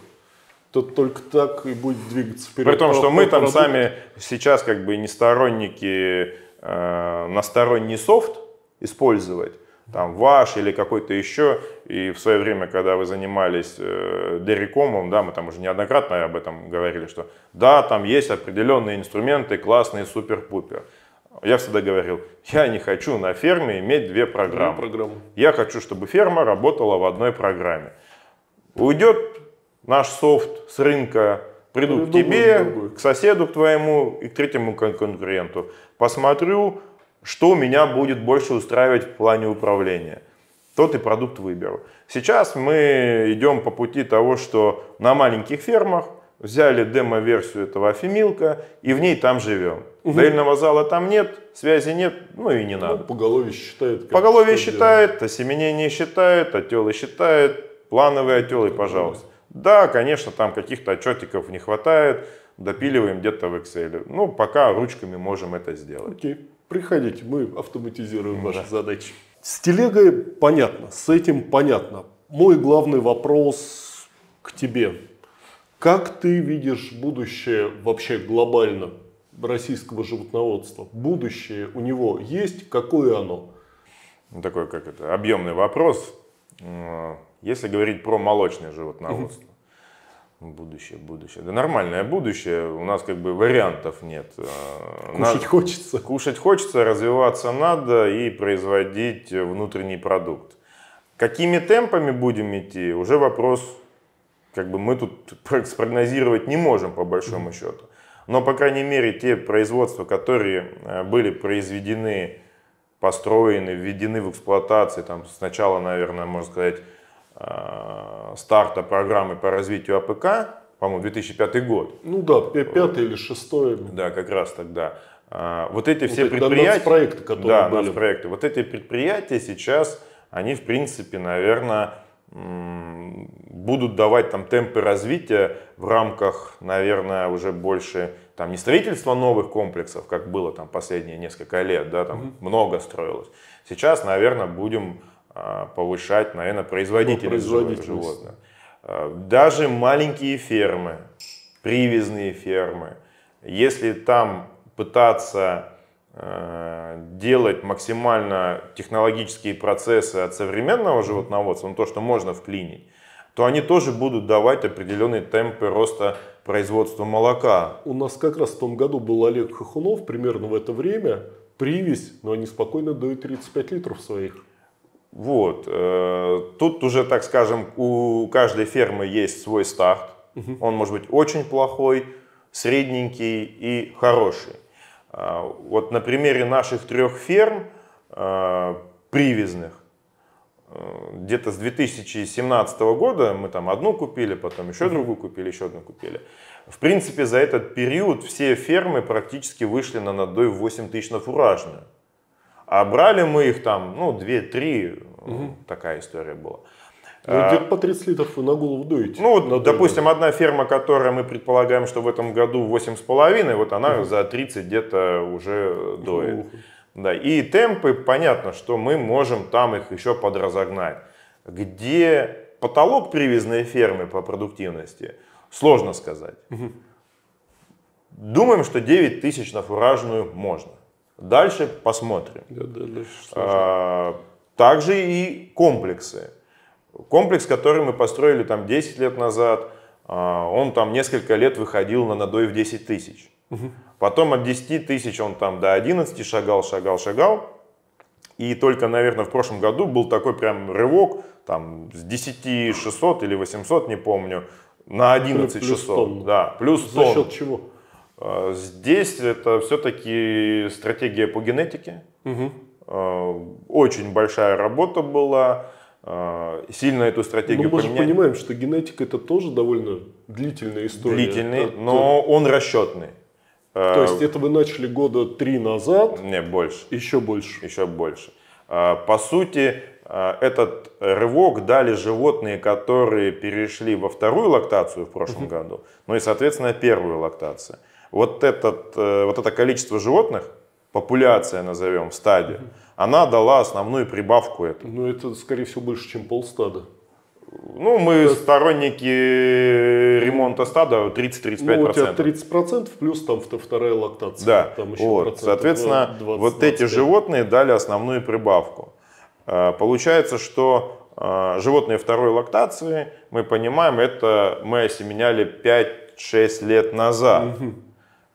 То только так и будет двигаться вперед. При том, что мы там продукт. сами сейчас как бы не сторонники э, на сторонний софт использовать, там ваш или какой-то еще. И в свое время, когда вы занимались э, Дерикомом, да, мы там уже неоднократно об этом говорили, что да, там есть определенные инструменты, классные, супер-пупер. Я всегда говорил, я не хочу на ферме иметь две программы. Две программы. Я хочу, чтобы ферма работала в одной программе. Уйдет наш софт с рынка, приду к тебе, другой. к соседу к твоему и к третьему конкуренту. Посмотрю, что меня будет больше устраивать в плане управления. Тот и продукт выберу. Сейчас мы идем по пути того, что на маленьких фермах взяли демо-версию этого фемилка и в ней там живем. Угу. Доильного зала там нет, связи нет, ну и не ну, надо. Ну, поголовье считает. Как поголовье считает, делать. осеменение считает, отелы считает, плановые отелы, пожалуйста. Да, конечно, там каких-то отчетиков не хватает, допиливаем где-то в Excel. Ну, пока ручками можем это сделать. Окей, приходите, мы автоматизируем да. ваши задачи. С телегой понятно, с этим понятно. Мой главный вопрос к тебе. Как ты видишь будущее вообще глобально российского животноводства? Будущее у него есть? Какое оно? Ну, такой, как это, объемный вопрос. Если говорить про молочное животноводство, Будущее, будущее. Да нормальное будущее. У нас как бы вариантов нет. Э, Кушать надо, хочется. Кушать хочется, развиваться надо и производить внутренний продукт. Какими темпами будем идти, уже вопрос, как бы мы тут [laughs] спрогнозировать не можем по большому счету. Но, по крайней мере, те производства, которые э, были произведены, построены, введены в эксплуатацию, там сначала, наверное, можно сказать, э, старта программы по развитию АПК, по-моему, 2005 год. Ну да, пятый или шестой. Да, как раз тогда. Э, вот эти все эти предприятия, проекты, которые да, были. проекты. Вот эти предприятия сейчас, они в принципе, наверное, будут давать там темпы развития в рамках, наверное, уже больше там не строительства новых комплексов, как было там последние несколько лет, да, там mm-hmm. много строилось. Сейчас, наверное, будем а, повышать, наверное, производительность, производительность. животных. А, даже маленькие фермы, привязные фермы, если там пытаться Э, делать максимально технологические процессы от современного животноводства, ну, то, что можно вклинить, то они тоже будут давать определенные темпы роста производства молока. У нас как раз в том году был Олег Хохунов, примерно в это время, привязь, но они спокойно дают 35 литров своих. Вот. Э, тут уже, так скажем, у каждой фермы есть свой старт. Угу. Он может быть очень плохой, средненький и хороший. А, вот на примере наших трех ферм а, привязных, э, где-то с 2017 года мы там одну купили, потом еще другую купили, еще одну купили. В принципе, за этот период все фермы практически вышли на надой 8 тысяч на фуражную. А брали мы их там, ну, 2-3, угу. такая история была. А, где-то по 30 литров вы на голову дуете. Ну, вот допустим, одна ферма, которая мы предполагаем, что в этом году 8,5, вот она угу. за 30 где-то уже дует. Угу. Да, и темпы, понятно, что мы можем там их еще подразогнать. Где потолок привязной фермы по продуктивности, сложно сказать. Угу. Думаем, что 9 тысяч на фуражную можно. Дальше посмотрим. Да, да, дальше а, также и комплексы. Комплекс, который мы построили там 10 лет назад, а, он там несколько лет выходил на надой в 10 тысяч. Потом от 10 тысяч он там до 11 шагал, шагал, шагал. И только, наверное, в прошлом году был такой прям рывок, там с 10 600 или 800, не помню, на 11 плюс 600. Тонн. Да, плюс За тонн. счет чего? А, здесь это все-таки стратегия по генетике. Угу. Очень большая работа была. А, сильно эту стратегию поменять. Ну, мы же понимаем, что генетика это тоже довольно длительная история. Длительный, да, но да. он расчетный. То а, есть это вы начали года три назад? Не, больше. Еще больше. Еще больше. А, по сути, этот рывок дали животные, которые перешли во вторую лактацию в прошлом году, ну и, соответственно, первую лактацию. Вот, этот, э, вот это количество животных, популяция, назовем, стадия, она дала основную прибавку этому. Ну, это, скорее всего, больше, чем полстада. Ну, мы да. сторонники ремонта стада 30-35%. Ну, у тебя 30% плюс там вторая лактация. Да, там еще вот. соответственно, 20, вот 25. эти животные дали основную прибавку. Э, получается, что э, животные второй лактации, мы понимаем, это мы осеменяли 5-6 лет назад. Угу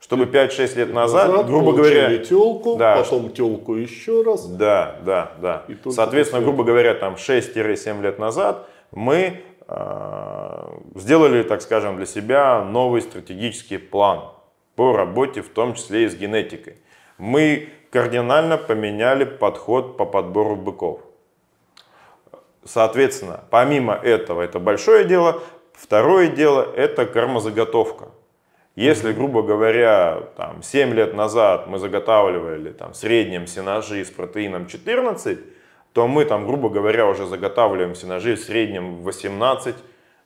чтобы 5-6 лет назад, назад грубо говоря... телку, да, потом телку еще раз. Да, да, да. И Соответственно, грубо говоря, там 6-7 лет назад мы э, сделали, так скажем, для себя новый стратегический план по работе, в том числе и с генетикой. Мы кардинально поменяли подход по подбору быков. Соответственно, помимо этого, это большое дело, второе дело – это кормозаготовка. Если, грубо говоря, там, 7 лет назад мы заготавливали там, в среднем сенажи с протеином 14, то мы там, грубо говоря, уже заготавливаем синажи в среднем 18,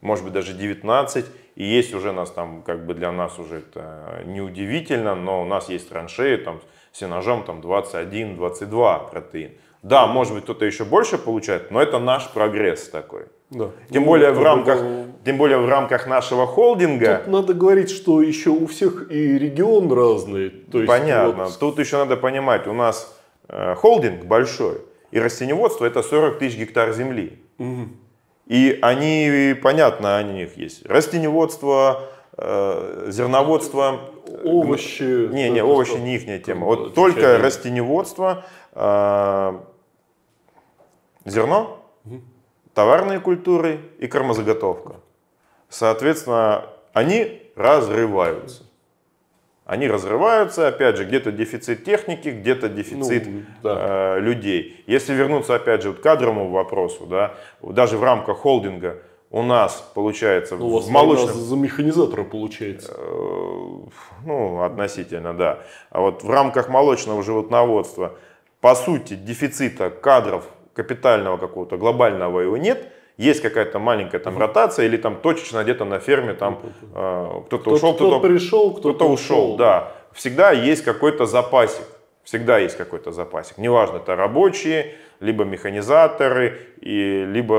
может быть даже 19. И есть уже нас там, как бы для нас уже это неудивительно, но у нас есть траншеи там, с сенажом там 21-22 протеин. Да, может быть кто-то еще больше получает, но это наш прогресс такой. Да. Тем, ну, более в рамках, было... тем более в рамках нашего холдинга. Тут надо говорить, что еще у всех и регион разный. То есть Понятно. Вот... Тут еще надо понимать, у нас э, холдинг большой, и растеневодство это 40 тысяч гектар земли. Угу. И они, понятно, они у них есть растеневодство, э, зерноводство. Овощи. Не, не, овощи не их тема. Вот только растеневодство, э, зерно товарные культуры и кормозаготовка. Соответственно, они разрываются. Они разрываются, опять же, где-то дефицит техники, где-то дефицит ну, да. э, людей. Если вернуться, опять же, вот к кадровому вопросу, да, даже в рамках холдинга у нас получается ну, у вас молочном... за механизатора получается. Э, ну, относительно, да. А вот в рамках молочного животноводства, по сути, дефицита кадров капитального какого-то глобального его нет, есть какая-то маленькая там ротация или там точечно где-то на ферме там ну, э, кто-то ушел, кто-то пришел, кто-то, ушел, ушел, да. Всегда есть какой-то запасик, всегда есть какой-то запасик. Неважно, это рабочие, либо механизаторы, и, либо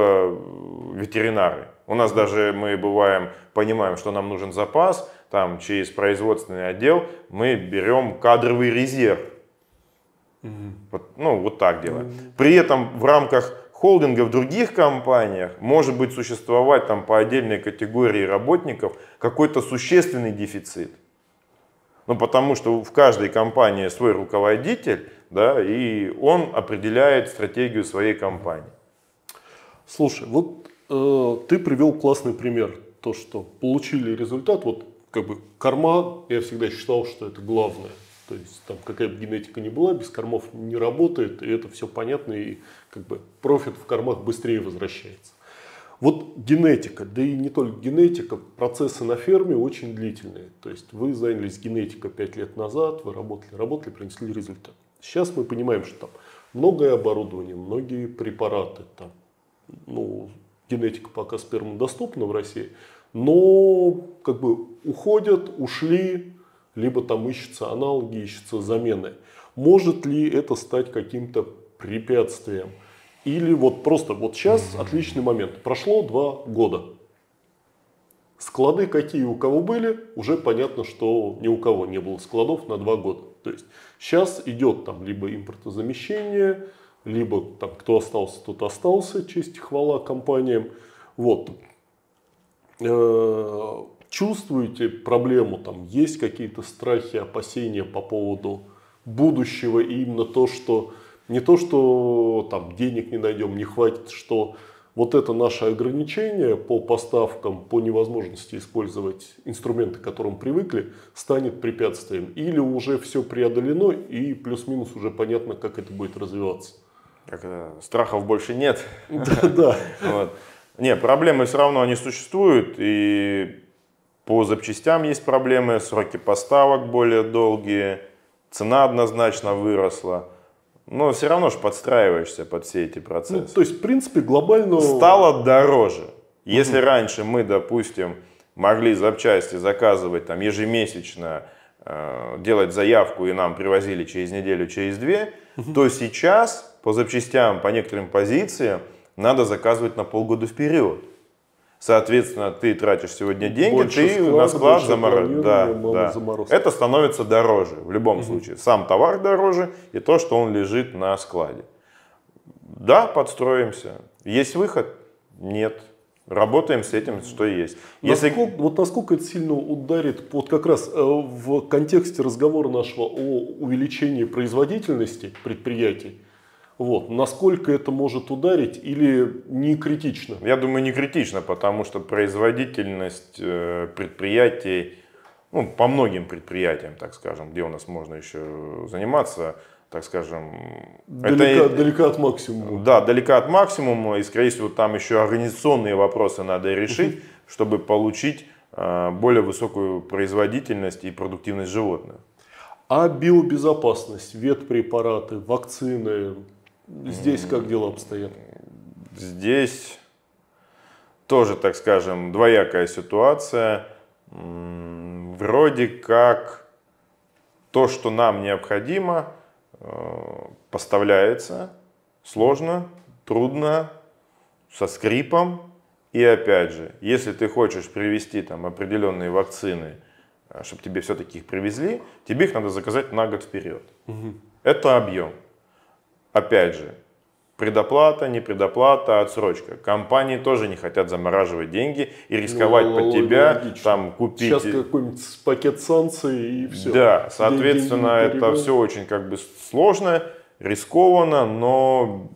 ветеринары. У нас даже мы бываем, понимаем, что нам нужен запас, там через производственный отдел мы берем кадровый резерв. Угу. Вот, ну, вот так делаем. Угу. При этом в рамках холдинга в других компаниях может быть существовать там по отдельной категории работников какой-то существенный дефицит. Ну, потому что в каждой компании свой руководитель, да, и он определяет стратегию своей компании. Слушай, вот э, ты привел классный пример, то, что получили результат, вот как бы карма. я всегда считал, что это главное – то есть там какая бы генетика ни была, без кормов не работает, и это все понятно, и как бы профит в кормах быстрее возвращается. Вот генетика, да и не только генетика, процессы на ферме очень длительные. То есть вы занялись генетикой 5 лет назад, вы работали, работали, принесли результат. Сейчас мы понимаем, что там многое оборудование, многие препараты, там, ну, генетика пока сперма доступна в России, но как бы уходят, ушли, либо там ищутся аналоги, ищутся замены. Может ли это стать каким-то препятствием? Или вот просто вот сейчас отличный момент. Прошло два года. Склады какие у кого были, уже понятно, что ни у кого не было складов на два года. То есть сейчас идет там либо импортозамещение, либо там кто остался, тот остался, честь и хвала компаниям. Вот. Э, чувствуете проблему, там есть какие-то страхи, опасения по поводу будущего и именно то, что не то, что там денег не найдем, не хватит, что вот это наше ограничение по поставкам, по невозможности использовать инструменты, к которым привыкли, станет препятствием. Или уже все преодолено и плюс-минус уже понятно, как это будет развиваться. Как, э, страхов больше нет. Да, да. [laughs] Не, проблемы все равно они существуют, и по запчастям есть проблемы, сроки поставок более долгие, цена однозначно выросла. Но все равно же подстраиваешься под все эти процессы. Ну, то есть, в принципе, глобально... Стало дороже. Если mm раньше мы, допустим, могли запчасти заказывать там ежемесячно, э, делать заявку и нам привозили через неделю, через две, mm то сейчас по запчастям, по некоторым позициям надо заказывать на полгода вперед. Соответственно, ты тратишь сегодня деньги, больше ты склад, на склад заморозишь. Да, да. Это становится дороже в любом угу. случае. Сам товар дороже и то, что он лежит на складе. Да, подстроимся. Есть выход? Нет. Работаем с этим, что есть. Если... Насколько, вот насколько это сильно ударит, вот как раз э, в контексте разговора нашего о увеличении производительности предприятий, вот. Насколько это может ударить или не критично? Я думаю, не критично, потому что производительность э, предприятий, ну, по многим предприятиям, так скажем, где у нас можно еще заниматься, так скажем... Далека, это, далека от максимума. Да, далека от максимума, и, скорее всего, там еще организационные вопросы надо решить, угу. чтобы получить э, более высокую производительность и продуктивность животных. А биобезопасность, ветпрепараты, вакцины, Здесь как э, дела обстоят? Здесь тоже, так скажем, двоякая ситуация. Вроде как то, что нам необходимо, э, поставляется сложно, трудно, со скрипом. И опять же, если ты хочешь привезти там определенные вакцины, э, чтобы тебе все-таки их привезли, тебе их надо заказать на год вперед. Угу. Это объем. Опять же, предоплата, не предоплата, отсрочка. Компании тоже не хотят замораживать деньги и рисковать ну, под тебя, логично. там купить. Сейчас какой-нибудь пакет санкций и все. Да, соответственно, деньги это все очень как бы сложно, рискованно, но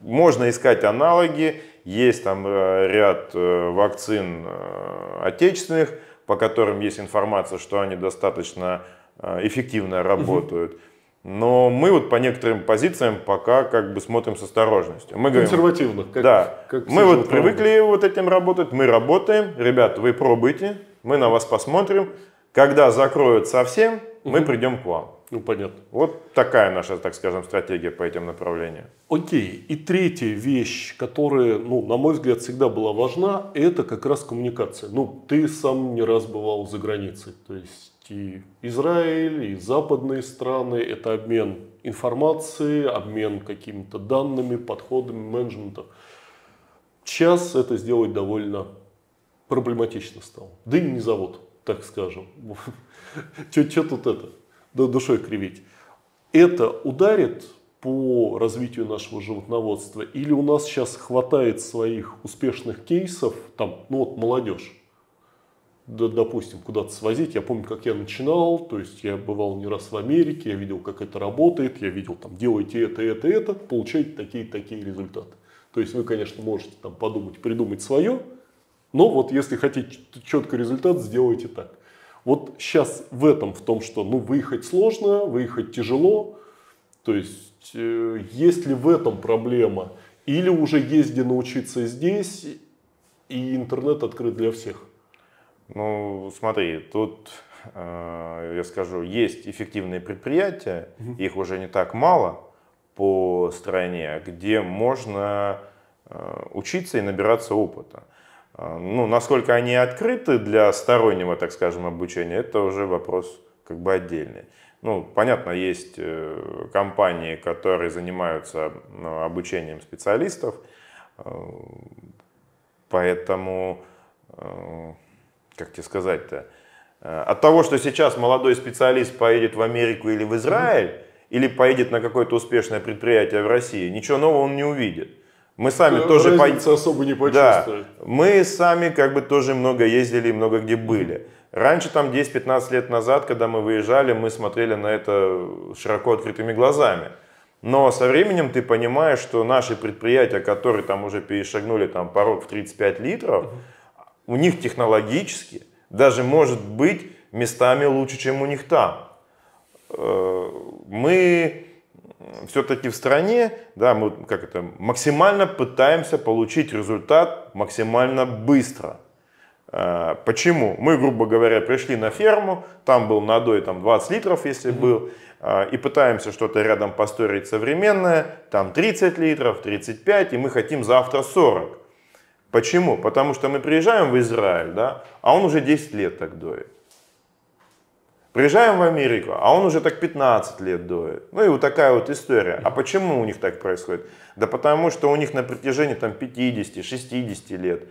можно искать аналоги. Есть там э, ряд э, вакцин э, отечественных, по которым есть информация, что они достаточно эффективно работают. Угу. Но мы вот по некоторым позициям пока как бы смотрим с осторожностью. Мы Консервативно. Говорим, как, да. Как мы вот правда. привыкли вот этим работать, мы работаем. ребят вы пробуйте, мы на вас посмотрим. Когда закроют совсем, угу. мы придем к вам. Ну, понятно. Вот такая наша, так скажем, стратегия по этим направлениям. Окей. И третья вещь, которая, ну, на мой взгляд, всегда была важна, это как раз коммуникация. Ну, ты сам не раз бывал за границей. То есть и Израиль, и западные страны. Это обмен информацией, обмен какими-то данными, подходами, менеджментом. Сейчас это сделать довольно проблематично стало. Да и не завод, так скажем. [laughs] Что тут это? душой кривить, это ударит по развитию нашего животноводства? Или у нас сейчас хватает своих успешных кейсов, там, ну вот молодежь, допустим, куда-то свозить. Я помню, как я начинал, то есть я бывал не раз в Америке, я видел, как это работает, я видел, там, делайте это, это, это, получаете такие-такие результаты. То есть вы, конечно, можете там подумать, придумать свое, но вот если хотите четко результат, сделайте так. Вот сейчас в этом, в том, что ну, выехать сложно, выехать тяжело, то есть э, есть ли в этом проблема, или уже есть где научиться здесь, и интернет открыт для всех? Ну, смотри, тут э, я скажу, есть эффективные предприятия, угу. их уже не так мало по стране, где можно э, учиться и набираться опыта. А, ну, насколько они открыты для стороннего, так скажем, обучения, это уже вопрос как бы отдельный. Ну, понятно, есть э, компании, которые занимаются ну, обучением специалистов, э, поэтому, э, как тебе сказать-то, от того, что сейчас молодой специалист поедет в Америку или в Израиль, или поедет на какое-то успешное предприятие в России, ничего нового он не увидит. Мы сами да, э, тоже... Разницы по... особо не почувствовали. Да, мы сами как бы тоже много ездили и много где были. Раньше, там 10-15 лет назад, когда мы выезжали, мы смотрели на это широко открытыми глазами. Но со временем ты понимаешь, что наши предприятия, которые там уже перешагнули там, порог в 35 литров, у них технологически даже может быть местами лучше, чем у них там. Э, мы все-таки в стране, да, мы как это, максимально пытаемся получить результат максимально быстро. А, почему? Мы, грубо говоря, пришли на ферму, там был надой там 20 литров, если mm-hmm. был, а, и пытаемся что-то рядом построить современное, там 30 литров, 35, и мы хотим завтра 40. Почему? Потому что мы приезжаем в Израиль, да, а он уже 10 лет так доит. Приезжаем в Америку, а он уже так 15 лет дует. Ну и вот такая вот история. А почему у них так происходит? Да потому что у них на протяжении там 50-60 лет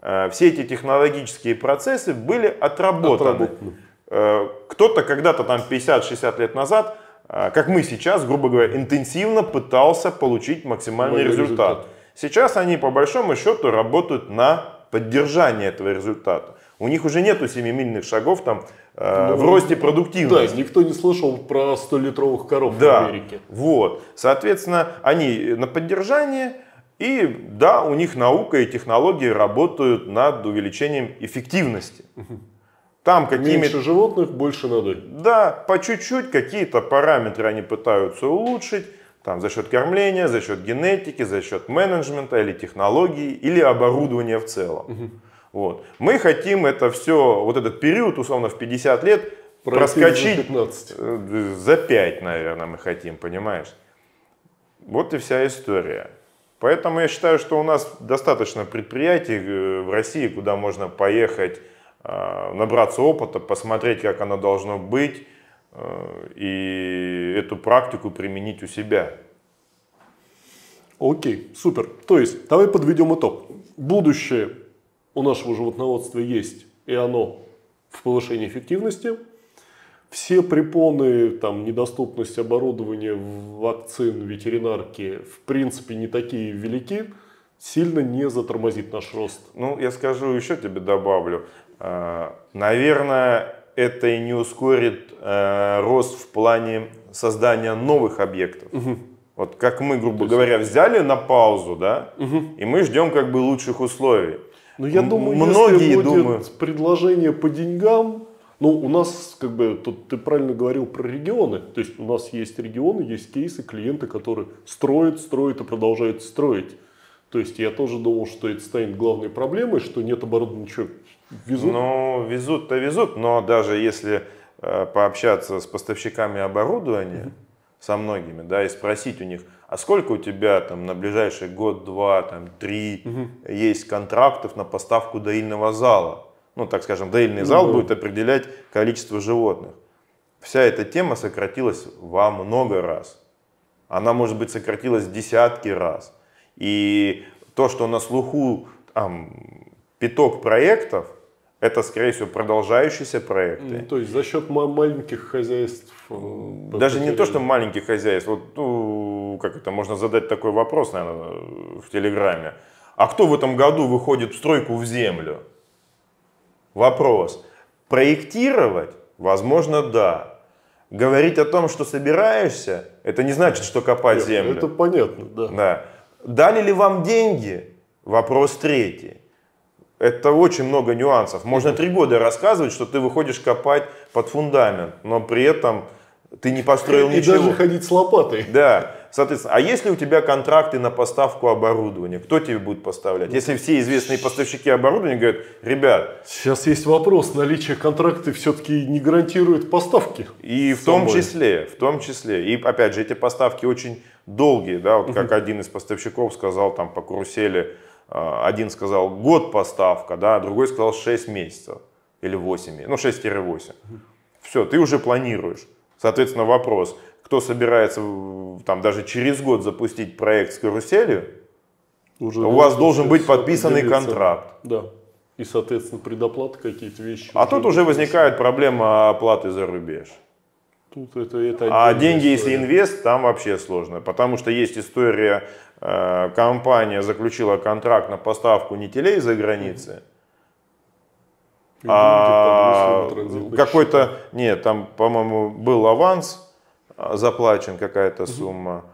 э, все эти технологические процессы были отработаны. отработаны. Э, кто-то когда-то там 50-60 лет назад, э, как мы сейчас, грубо говоря, интенсивно пытался получить максимальный результат. результат. Сейчас они по большому счету работают на поддержание этого результата. У них уже нету семимильных шагов там ну, в росте продуктивности. Да, никто не слышал про 100-литровых коров да, в Америке. Вот. Соответственно, они на поддержание, и да, у них наука и технологии работают над увеличением эффективности. Там какими Меньше животных, больше надо. Да, по чуть-чуть какие-то параметры они пытаются улучшить. Там за счет кормления, за счет генетики, за счет менеджмента или технологий, или оборудования в целом. Угу. Вот. Мы хотим это все, вот этот период, условно, в 50 лет Пройти проскочить э, за, 15. за 5, наверное, мы хотим, понимаешь? Вот и вся история. Поэтому я считаю, что у нас достаточно предприятий э, в России, куда можно поехать, э, набраться опыта, посмотреть, как оно должно быть, и эту практику применить у себя. Окей, супер. То есть, давай подведем итог. Будущее у нашего животноводства есть, и оно в повышении эффективности. Все препоны, там, недоступность оборудования, вакцин, ветеринарки, в принципе, не такие велики, сильно не затормозит наш рост. Ну, я скажу, еще тебе добавлю. А, наверное, это и не ускорит э, рост в плане создания новых объектов. Угу. Вот как мы, грубо есть... говоря, взяли на паузу, да, угу. и мы ждем как бы лучших условий. Но ну, я думаю, Многие если будет думают. предложение по деньгам, ну, у нас, как бы, тут ты правильно говорил про регионы. То есть у нас есть регионы, есть кейсы, клиенты, которые строят, строят и продолжают строить. То есть я тоже думал, что это станет главной проблемой, что нет оборудования, что везут. Ну, везут-то везут, но даже если э, пообщаться с поставщиками оборудования, mm-hmm со многими, да, и спросить у них, а сколько у тебя там на ближайший год, два, там, три угу. есть контрактов на поставку доильного зала? Ну, так скажем, доильный зал угу. будет определять количество животных. Вся эта тема сократилась во много раз. Она, может быть, сократилась десятки раз. И то, что на слуху там, пяток проектов – это, скорее всего, продолжающиеся проекты. Ну, то есть за счет маленьких хозяйств. Э, даже потеряли. не то, что маленьких хозяйств. Вот, ну, как это, можно задать такой вопрос, наверное, в Телеграме. А кто в этом году выходит в стройку в землю? Вопрос. Проектировать? Возможно, да. Говорить о том, что собираешься, это не значит, что копать Нет, землю. Это понятно, да. да. Дали ли вам деньги? Вопрос третий. Это очень много нюансов. Можно три года рассказывать, что ты выходишь копать под фундамент, но при этом ты не построил и ничего. И даже ходить с лопатой. Да, соответственно. А если у тебя контракты на поставку оборудования, кто тебе будет поставлять? Если все известные поставщики оборудования говорят, ребят... Сейчас есть вопрос, наличие контракта, все-таки не гарантирует поставки. И в том числе, в том числе. И опять же, эти поставки очень долгие, да, вот как один из поставщиков сказал там по карусели, а, один сказал год поставка, да, а другой сказал 6 месяцев или 8, ну 6-8. Все, ты уже планируешь. Соответственно, вопрос, кто собирается там даже через год запустить проект с каруселью, уже у вас должен быть подписанный контракт. Да. И, соответственно, предоплаты какие-то вещи. А тут уже возникает проблема оплаты за рубеж. Тут это, это а деньги, история. если инвест, там вообще сложно. Потому что есть история Э, компания заключила контракт на поставку нетелей за границы, а какой-то, нет, там, по-моему, был аванс, а, заплачен какая-то сумма,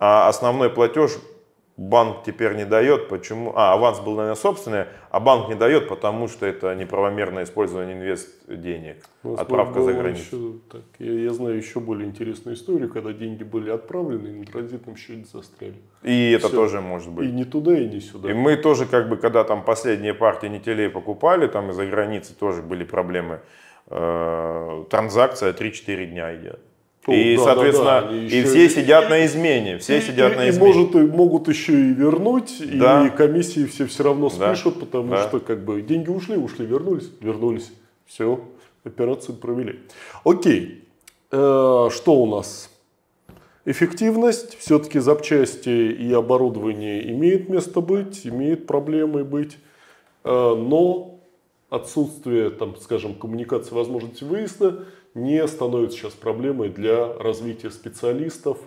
а основной платеж банк теперь не дает, почему... А, аванс был, наверное, собственный, а банк не дает, потому что это неправомерное использование инвест денег, Возможно, отправка за границу. Еще, так, я, я знаю еще более интересную историю, когда деньги были отправлены и на транзитном счете застряли. И это Все. тоже может быть. И не туда, и не сюда. И мы тоже, как бы, когда там последние партии нетелей покупали, там из-за границы тоже были проблемы. Э -э транзакция 3-4 дня идет и, да, соответственно, да, да. и, все и, сидят и, на измене, все и, сидят и, на измене. И может, и могут еще и вернуть, да. и комиссии все все равно спишут, да. потому да. что как бы деньги ушли, ушли, вернулись, вернулись, все, операцию провели. Окей, э, что у нас? Эффективность, все-таки запчасти и оборудование имеет место быть, имеет проблемы быть, э, но отсутствие, там, скажем, коммуникации, возможности выезда – не становится сейчас проблемой для развития специалистов.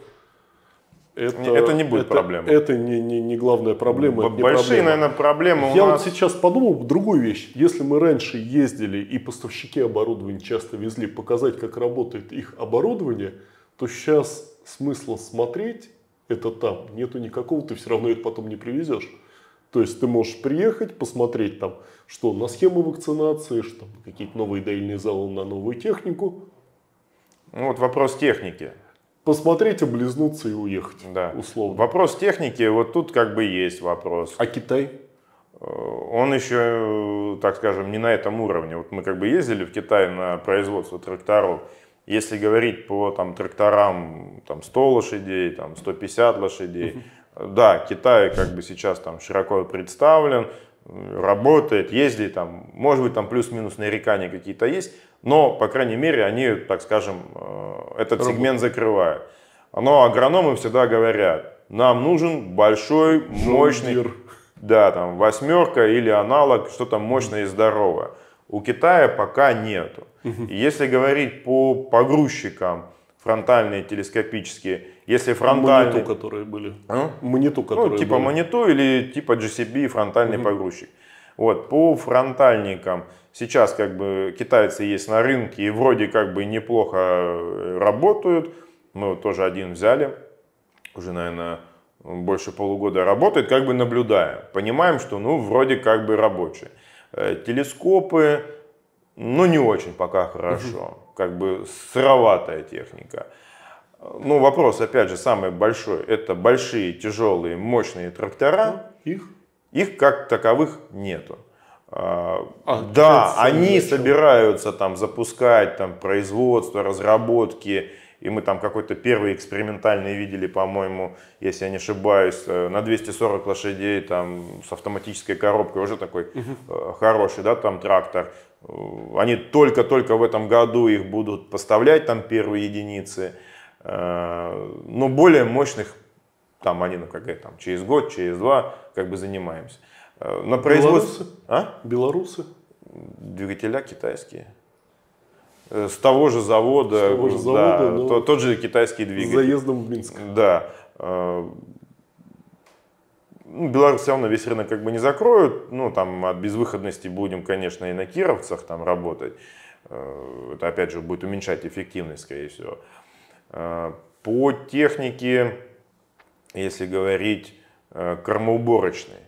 Это, это не будет это, проблемой. Это не, не, не главная проблема. Б- это не большие, проблема. наверное, проблемы. Я нас... вот сейчас подумал другую вещь. Если мы раньше ездили и поставщики оборудования часто везли показать, как работает их оборудование, то сейчас смысла смотреть это там нету никакого, ты все равно это потом не привезешь. То есть ты можешь приехать, посмотреть там, что на схему вакцинации, что какие-то новые дельные залы на новую технику. Ну вот вопрос техники. Посмотреть, облизнуться и уехать, да. условно. Вопрос техники, вот тут как бы есть вопрос. А Китай? Э, он еще, так скажем, не на этом уровне. Вот мы как бы ездили в Китай на производство тракторов. Если говорить по там, тракторам там, 100 лошадей, там, 150 лошадей, да, Китай как бы сейчас там широко представлен, работает, ездит, там, может быть, там плюс-минус нарекания какие-то есть, но, по крайней мере, они, так скажем, э, этот Работа. сегмент закрывают. Но агрономы всегда говорят, нам нужен большой, мощный, Жундир. да, там, восьмерка или аналог, что-то мощное и здоровое. У Китая пока нету. Угу. Если говорить по погрузчикам, фронтальные, телескопические. Если фронтальный... Маниту, которые были. А? Маниту, ну, которые ну, типа были. маниту или типа GCB фронтальный mm погрузчик. Вот, по фронтальникам сейчас как бы китайцы есть на рынке и вроде как бы неплохо э, работают. Мы вот тоже один взяли, уже, наверное, больше полугода работает, как бы наблюдаем. Понимаем, что ну вроде как бы рабочие. Э, телескопы, ну не очень пока хорошо. Угу как бы сыроватая техника. Ну, вопрос, опять же, самый большой, это большие, тяжелые, мощные трактора. Ну, их? Их как таковых нету. А, а да, они ничего. собираются там запускать там производство, разработки, и мы там какой-то первый экспериментальный видели, по-моему, если я не ошибаюсь, э, на 240 лошадей там с автоматической коробкой уже такой угу. хороший, да, там трактор. Э, они только-только в этом году их будут поставлять, там первые единицы. Э, но более мощных, там они, ну как там, через год, через два, как бы занимаемся. Э, на производстве... Белорусы? А? Белорусы? Двигателя китайские с того же завода, с того же завода да, но ну, тот же китайский двигатель. С заездом в Минск. Да ну, Беларусь все равно весь рынок как бы не закроют, ну, там от безвыходности будем, конечно, и на кировцах там работать. Э, это, опять же, будет уменьшать эффективность, скорее всего. Э, по технике, если говорить, э, кормоуборочной.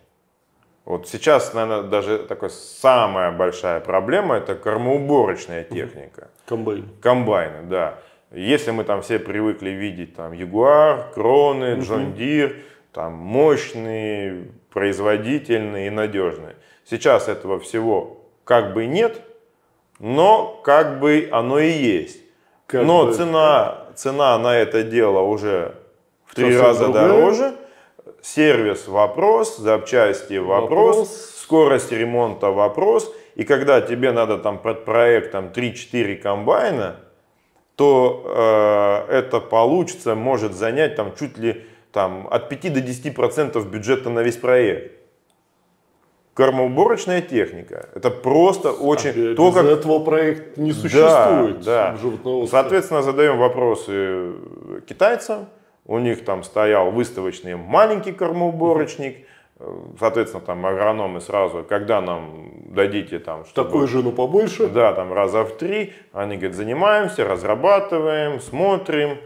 Вот сейчас, наверное, даже такая самая большая проблема – это кормоуборочная техника. Комбайн. Комбайны, да. Если мы там все привыкли видеть там Ягуар, Кроны, Джон Дир, там, мощные, производительные и надежные. Сейчас этого всего как бы нет, но как бы оно и есть. Как но бы... цена, цена на это дело уже в три раза другое? дороже. Сервис вопрос, запчасти вопрос, вопрос, скорость ремонта вопрос. И когда тебе надо там под проектом 3-4 комбайна, то э, это получится, может занять там чуть ли там, от 5 до 10% бюджета на весь проект. Кормоуборочная техника. Это просто а очень... А, то, как... этого проект не существует да, да. Соответственно, задаем вопросы китайцам. У них там стоял выставочный маленький кормоуборочник. Э, соответственно, там агрономы сразу, когда нам дадите там... Чтобы, Такую жену побольше? Да, там раза в три. Они говорят, занимаемся, разрабатываем, смотрим.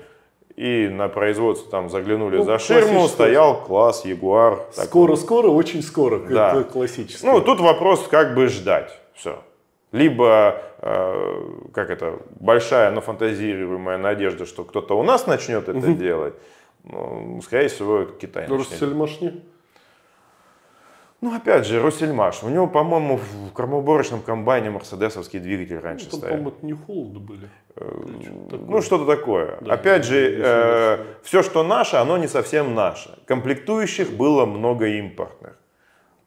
И на производство там заглянули ну, за ширму, стоял класс Ягуар. Скоро-скоро, очень скоро, да. это классическое. Ну, тут вопрос, как бы ждать. Все. Либо, э, как это, большая, но фантазируемая надежда, что кто-то у нас начнет это угу. делать. Ну, скорее всего, Китай Даже начнет. Сельмашни. Ну, опять же, Росельмаш. У него, по-моему, в кормоуборочном комбайне мерседесовский двигатель раньше ну, там, стоял. По-моему, не холодно были. Э, что ну, что-то такое. Да, опять же, э, все, что наше, оно не совсем наше. Комплектующих было много импортных.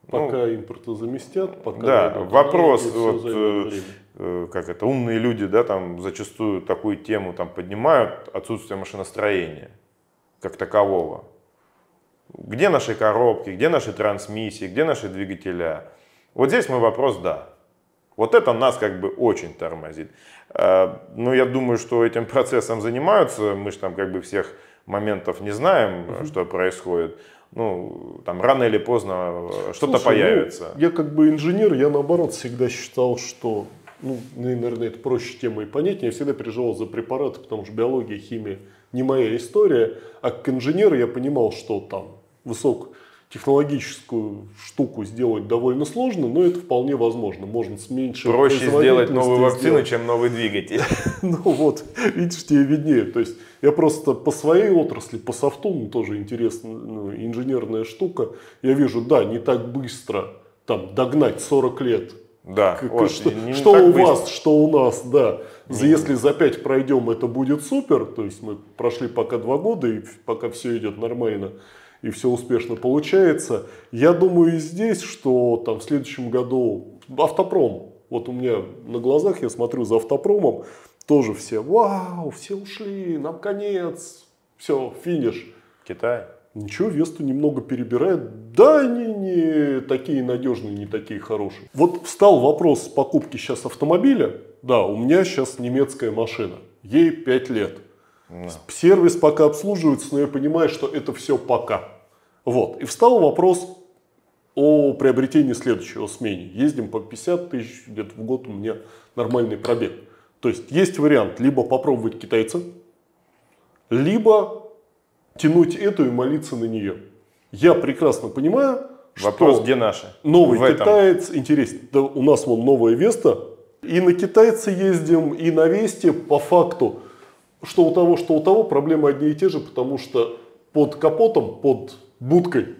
Ну, пока ну, импорта заместят, пока... Да, вопрос, вот, э, э, как это, умные люди, да, там зачастую такую тему там поднимают, отсутствие машиностроения как такового. Где наши коробки, где наши трансмиссии, где наши двигателя? Вот здесь мой вопрос «да». Вот это нас как бы очень тормозит. Э, Но ну, я думаю, что этим [laughs] процессом занимаются, мы же там как бы всех моментов не знаем, угу. что происходит. Ну, там рано или поздно э, что-то ну, появится. Ну, я как бы инженер, я наоборот всегда считал, что, ну, наверное, это проще тема и понятнее. Я всегда переживал за препараты, потому что биология, химия не моя история. А как инженер я понимал, что там высокотехнологическую штуку сделать довольно сложно, но это вполне возможно. Можно с меньшей Проще сделать новую вакцину, сделать. чем новый двигатель. [laughs] Ну вот, видишь, тебе виднее. То есть я просто по своей отрасли, по софту, ну, тоже интересная инженерная штука, я вижу, да, не так быстро там догнать 40 лет да. К, вот, что не что у быстро. вас, что у нас, да. За, если за 5 пройдем, это будет супер. То есть мы прошли пока 2 года, и пока все идет нормально и все успешно получается. Я думаю и здесь, что там в следующем году автопром, вот у меня на глазах я смотрю за автопромом, тоже все, вау, все ушли, нам конец, все, финиш. Китай. Ничего, Весту немного перебирает. Да, они не такие надежные, не такие хорошие. Вот встал вопрос покупки сейчас автомобиля. Да, у меня сейчас немецкая машина. Ей 5 лет. Да. Сервис пока обслуживается, но я понимаю, что это все пока. Вот. И встал вопрос о приобретении следующего смене. Ездим по 50 тысяч, где-то в год у меня нормальный пробег. То есть есть вариант либо попробовать китайца, либо тянуть эту и молиться на нее. Я прекрасно понимаю, Вопрос, что где наши? Новый в китаец этом. интересен. Да, у нас вон новая Веста. И на китайцы ездим, и на Весте по факту что у того, что у того проблемы одни и те же, потому что под капотом, под будкой,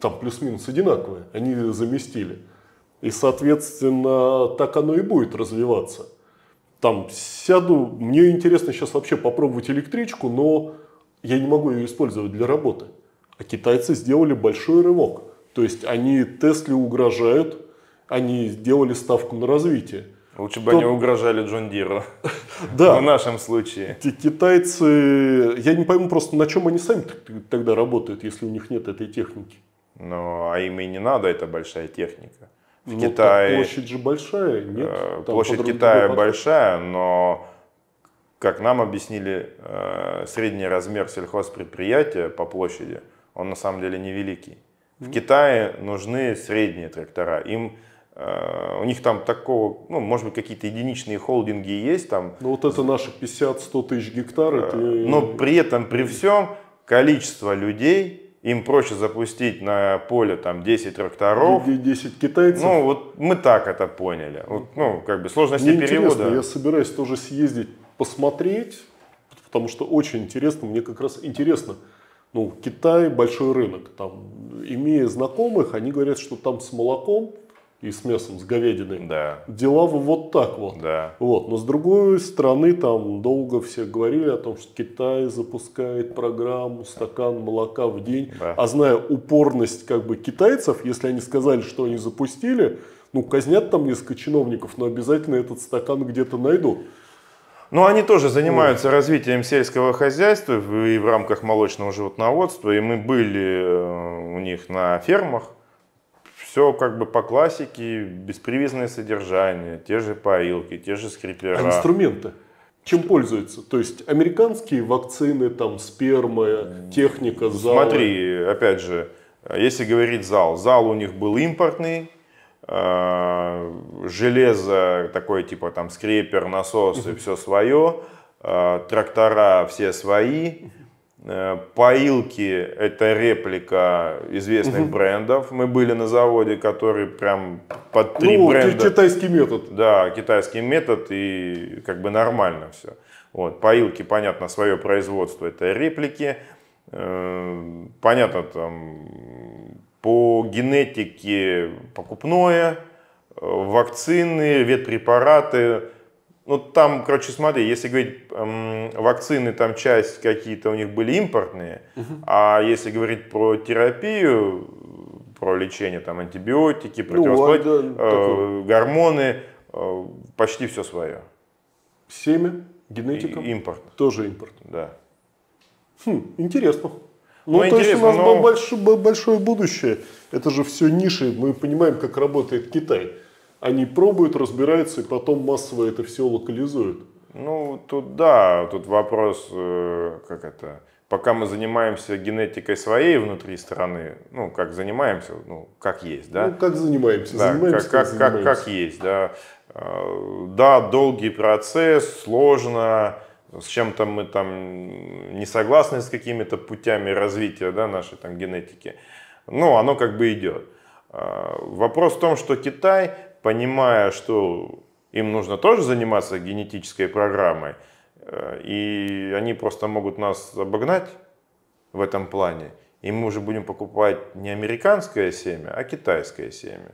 там плюс-минус одинаковые, они заместили. И, соответственно, так оно и будет развиваться. Там сяду, мне интересно сейчас вообще попробовать электричку, но я не могу ее использовать для работы. А китайцы сделали большой рывок. То есть они Тесле угрожают, они сделали ставку на развитие. Лучше бы то... они угрожали Джон Диру. [laughs] Да. В нашем случае. Китайцы, я не пойму просто, на чем они сами тогда работают, если у них нет этой техники. Ну, а им и не надо, это большая техника. В но ну, Китае... площадь же большая, э, нет? Там площадь Китая большая, но, как нам объяснили, э, средний размер сельхозпредприятия по площади, он на самом деле невеликий. В Китае нужны средние трактора. Им Э, у них там такого, ну, может быть, какие-то единичные холдинги есть там. Ну, вот это наши 50-100 тысяч гектаров. Э, это... Но при этом, при всем, количество людей, им проще запустить на поле там 10 тракторов. 10 китайцев. Ну, вот мы так это поняли. Вот, ну, как бы сложности Мне перевода. я собираюсь тоже съездить посмотреть, потому что очень интересно, мне как раз интересно, ну, Китай большой рынок, там, имея знакомых, они говорят, что там с молоком и с мясом, с говядиной. Да. Дела вот так вот. Да. вот. Но с другой стороны, там долго все говорили о том, что Китай запускает программу стакан молока в день. Да. А зная упорность как бы китайцев, если они сказали, что они запустили, ну казнят там несколько чиновников, но обязательно этот стакан где-то найдут. Но ну, они тоже занимаются развитием сельского хозяйства и в рамках молочного животноводства. И мы были э, у них на фермах, все как бы по классике, беспривязное содержание, те же поилки, те же скрипера. А инструменты? Чем Что? пользуются? То есть американские вакцины, там сперма, техника, зал. Смотри, опять же, если говорить зал, зал у них был импортный, а, железо такое типа там скрепер, насосы, все свое, а, трактора все свои, Э, поилки – это реплика известных угу. брендов. Мы были на заводе, который прям под три ну, бренда. китайский метод. Да, китайский метод и как бы нормально все. Вот. Поилки, понятно, свое производство – это реплики. Э, понятно, там по генетике покупное, э, вакцины, ветпрепараты – ну, там, короче, смотри, если говорить, эм, вакцины, там часть какие-то у них были импортные, угу. а если говорить про терапию, про лечение, там антибиотики, противоспалительные, ну, а, да, э, гормоны, э, почти все свое. Семя, генетика. И импорт. Тоже импорт. Да. Хм, интересно. Ну, ну то есть у нас но... большое, большое будущее. Это же все ниши. Мы понимаем, как работает Китай. Они пробуют, разбираются и потом массово это все локализуют. Ну, тут да, тут вопрос, э, как это, пока мы занимаемся генетикой своей внутри страны, ну, как занимаемся, ну, как есть, да? Ну, как занимаемся, да, занимаемся, как, как, как, как есть, да. Э, да, долгий процесс, сложно, с чем-то мы там не согласны с какими-то путями развития да, нашей там генетики. Но ну, оно как бы идет. Э, вопрос в том, что Китай понимая, что им нужно тоже заниматься генетической программой, э, и они просто могут нас обогнать в этом плане, и мы уже будем покупать не американское семя, а китайское семя.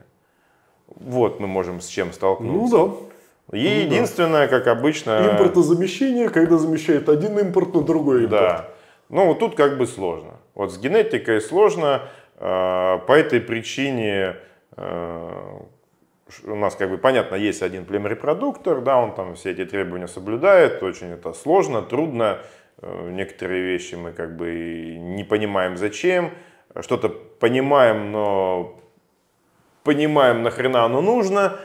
Вот мы можем с чем столкнуться. Ну да. И ну, единственное, да. как обычно... Импортозамещение, когда замещает один импорт на другой импорт. Да. Ну вот тут как бы сложно. Вот с генетикой сложно. Э, по этой причине э, у нас как бы понятно, есть один плем да, он там все эти требования соблюдает, очень это сложно, трудно, э, некоторые вещи мы как бы не понимаем зачем, что-то понимаем, но понимаем нахрена оно нужно,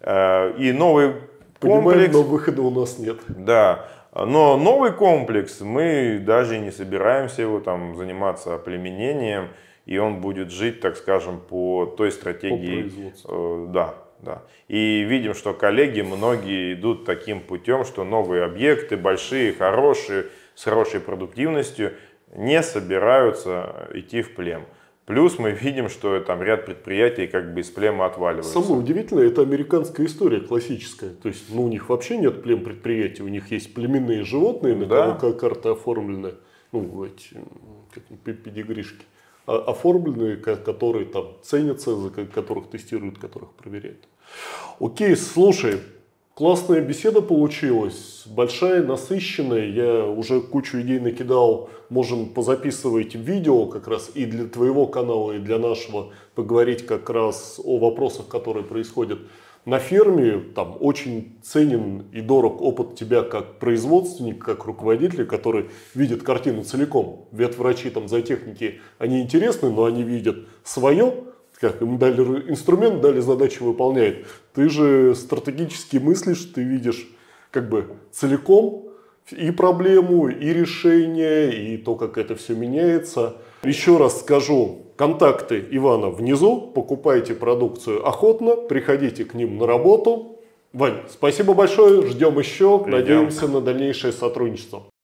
э, и новый комплекс. понимаем, но выхода у нас нет. Да, но новый комплекс, мы даже не собираемся его там заниматься оплеменением, и он будет жить, так скажем, по той стратегии, по э, да, да. И видим, что коллеги многие идут таким путем, что новые объекты, большие, хорошие, с хорошей продуктивностью, не собираются идти в плем. Плюс мы видим, что там ряд предприятий как бы из плема отваливаются. Самое удивительное, это американская история классическая. То есть, ну, у них вообще нет плем предприятий, у них есть племенные животные, на да. кого карта оформлена, ну, эти как, педигришки оформленные, которые там ценятся, за которых тестируют, которых проверяют. Окей, слушай, классная беседа получилась, большая, насыщенная. Я уже кучу идей накидал, можем позаписывать видео как раз и для твоего канала, и для нашего, поговорить как раз о вопросах, которые происходят на ферме там очень ценен и дорог опыт тебя как производственника, как руководителя, который видит картину целиком. Ветврачи там за техники, они интересны, но они видят свое, как им дали инструмент, дали задачу, выполняет. Ты же стратегически мыслишь, ты видишь как бы целиком и проблему, и решение, и то, как это все меняется. Еще раз скажу, Контакты Ивана внизу, покупайте продукцию охотно, приходите к ним на работу. Вань, спасибо большое, ждем еще, Придем. надеемся на дальнейшее сотрудничество.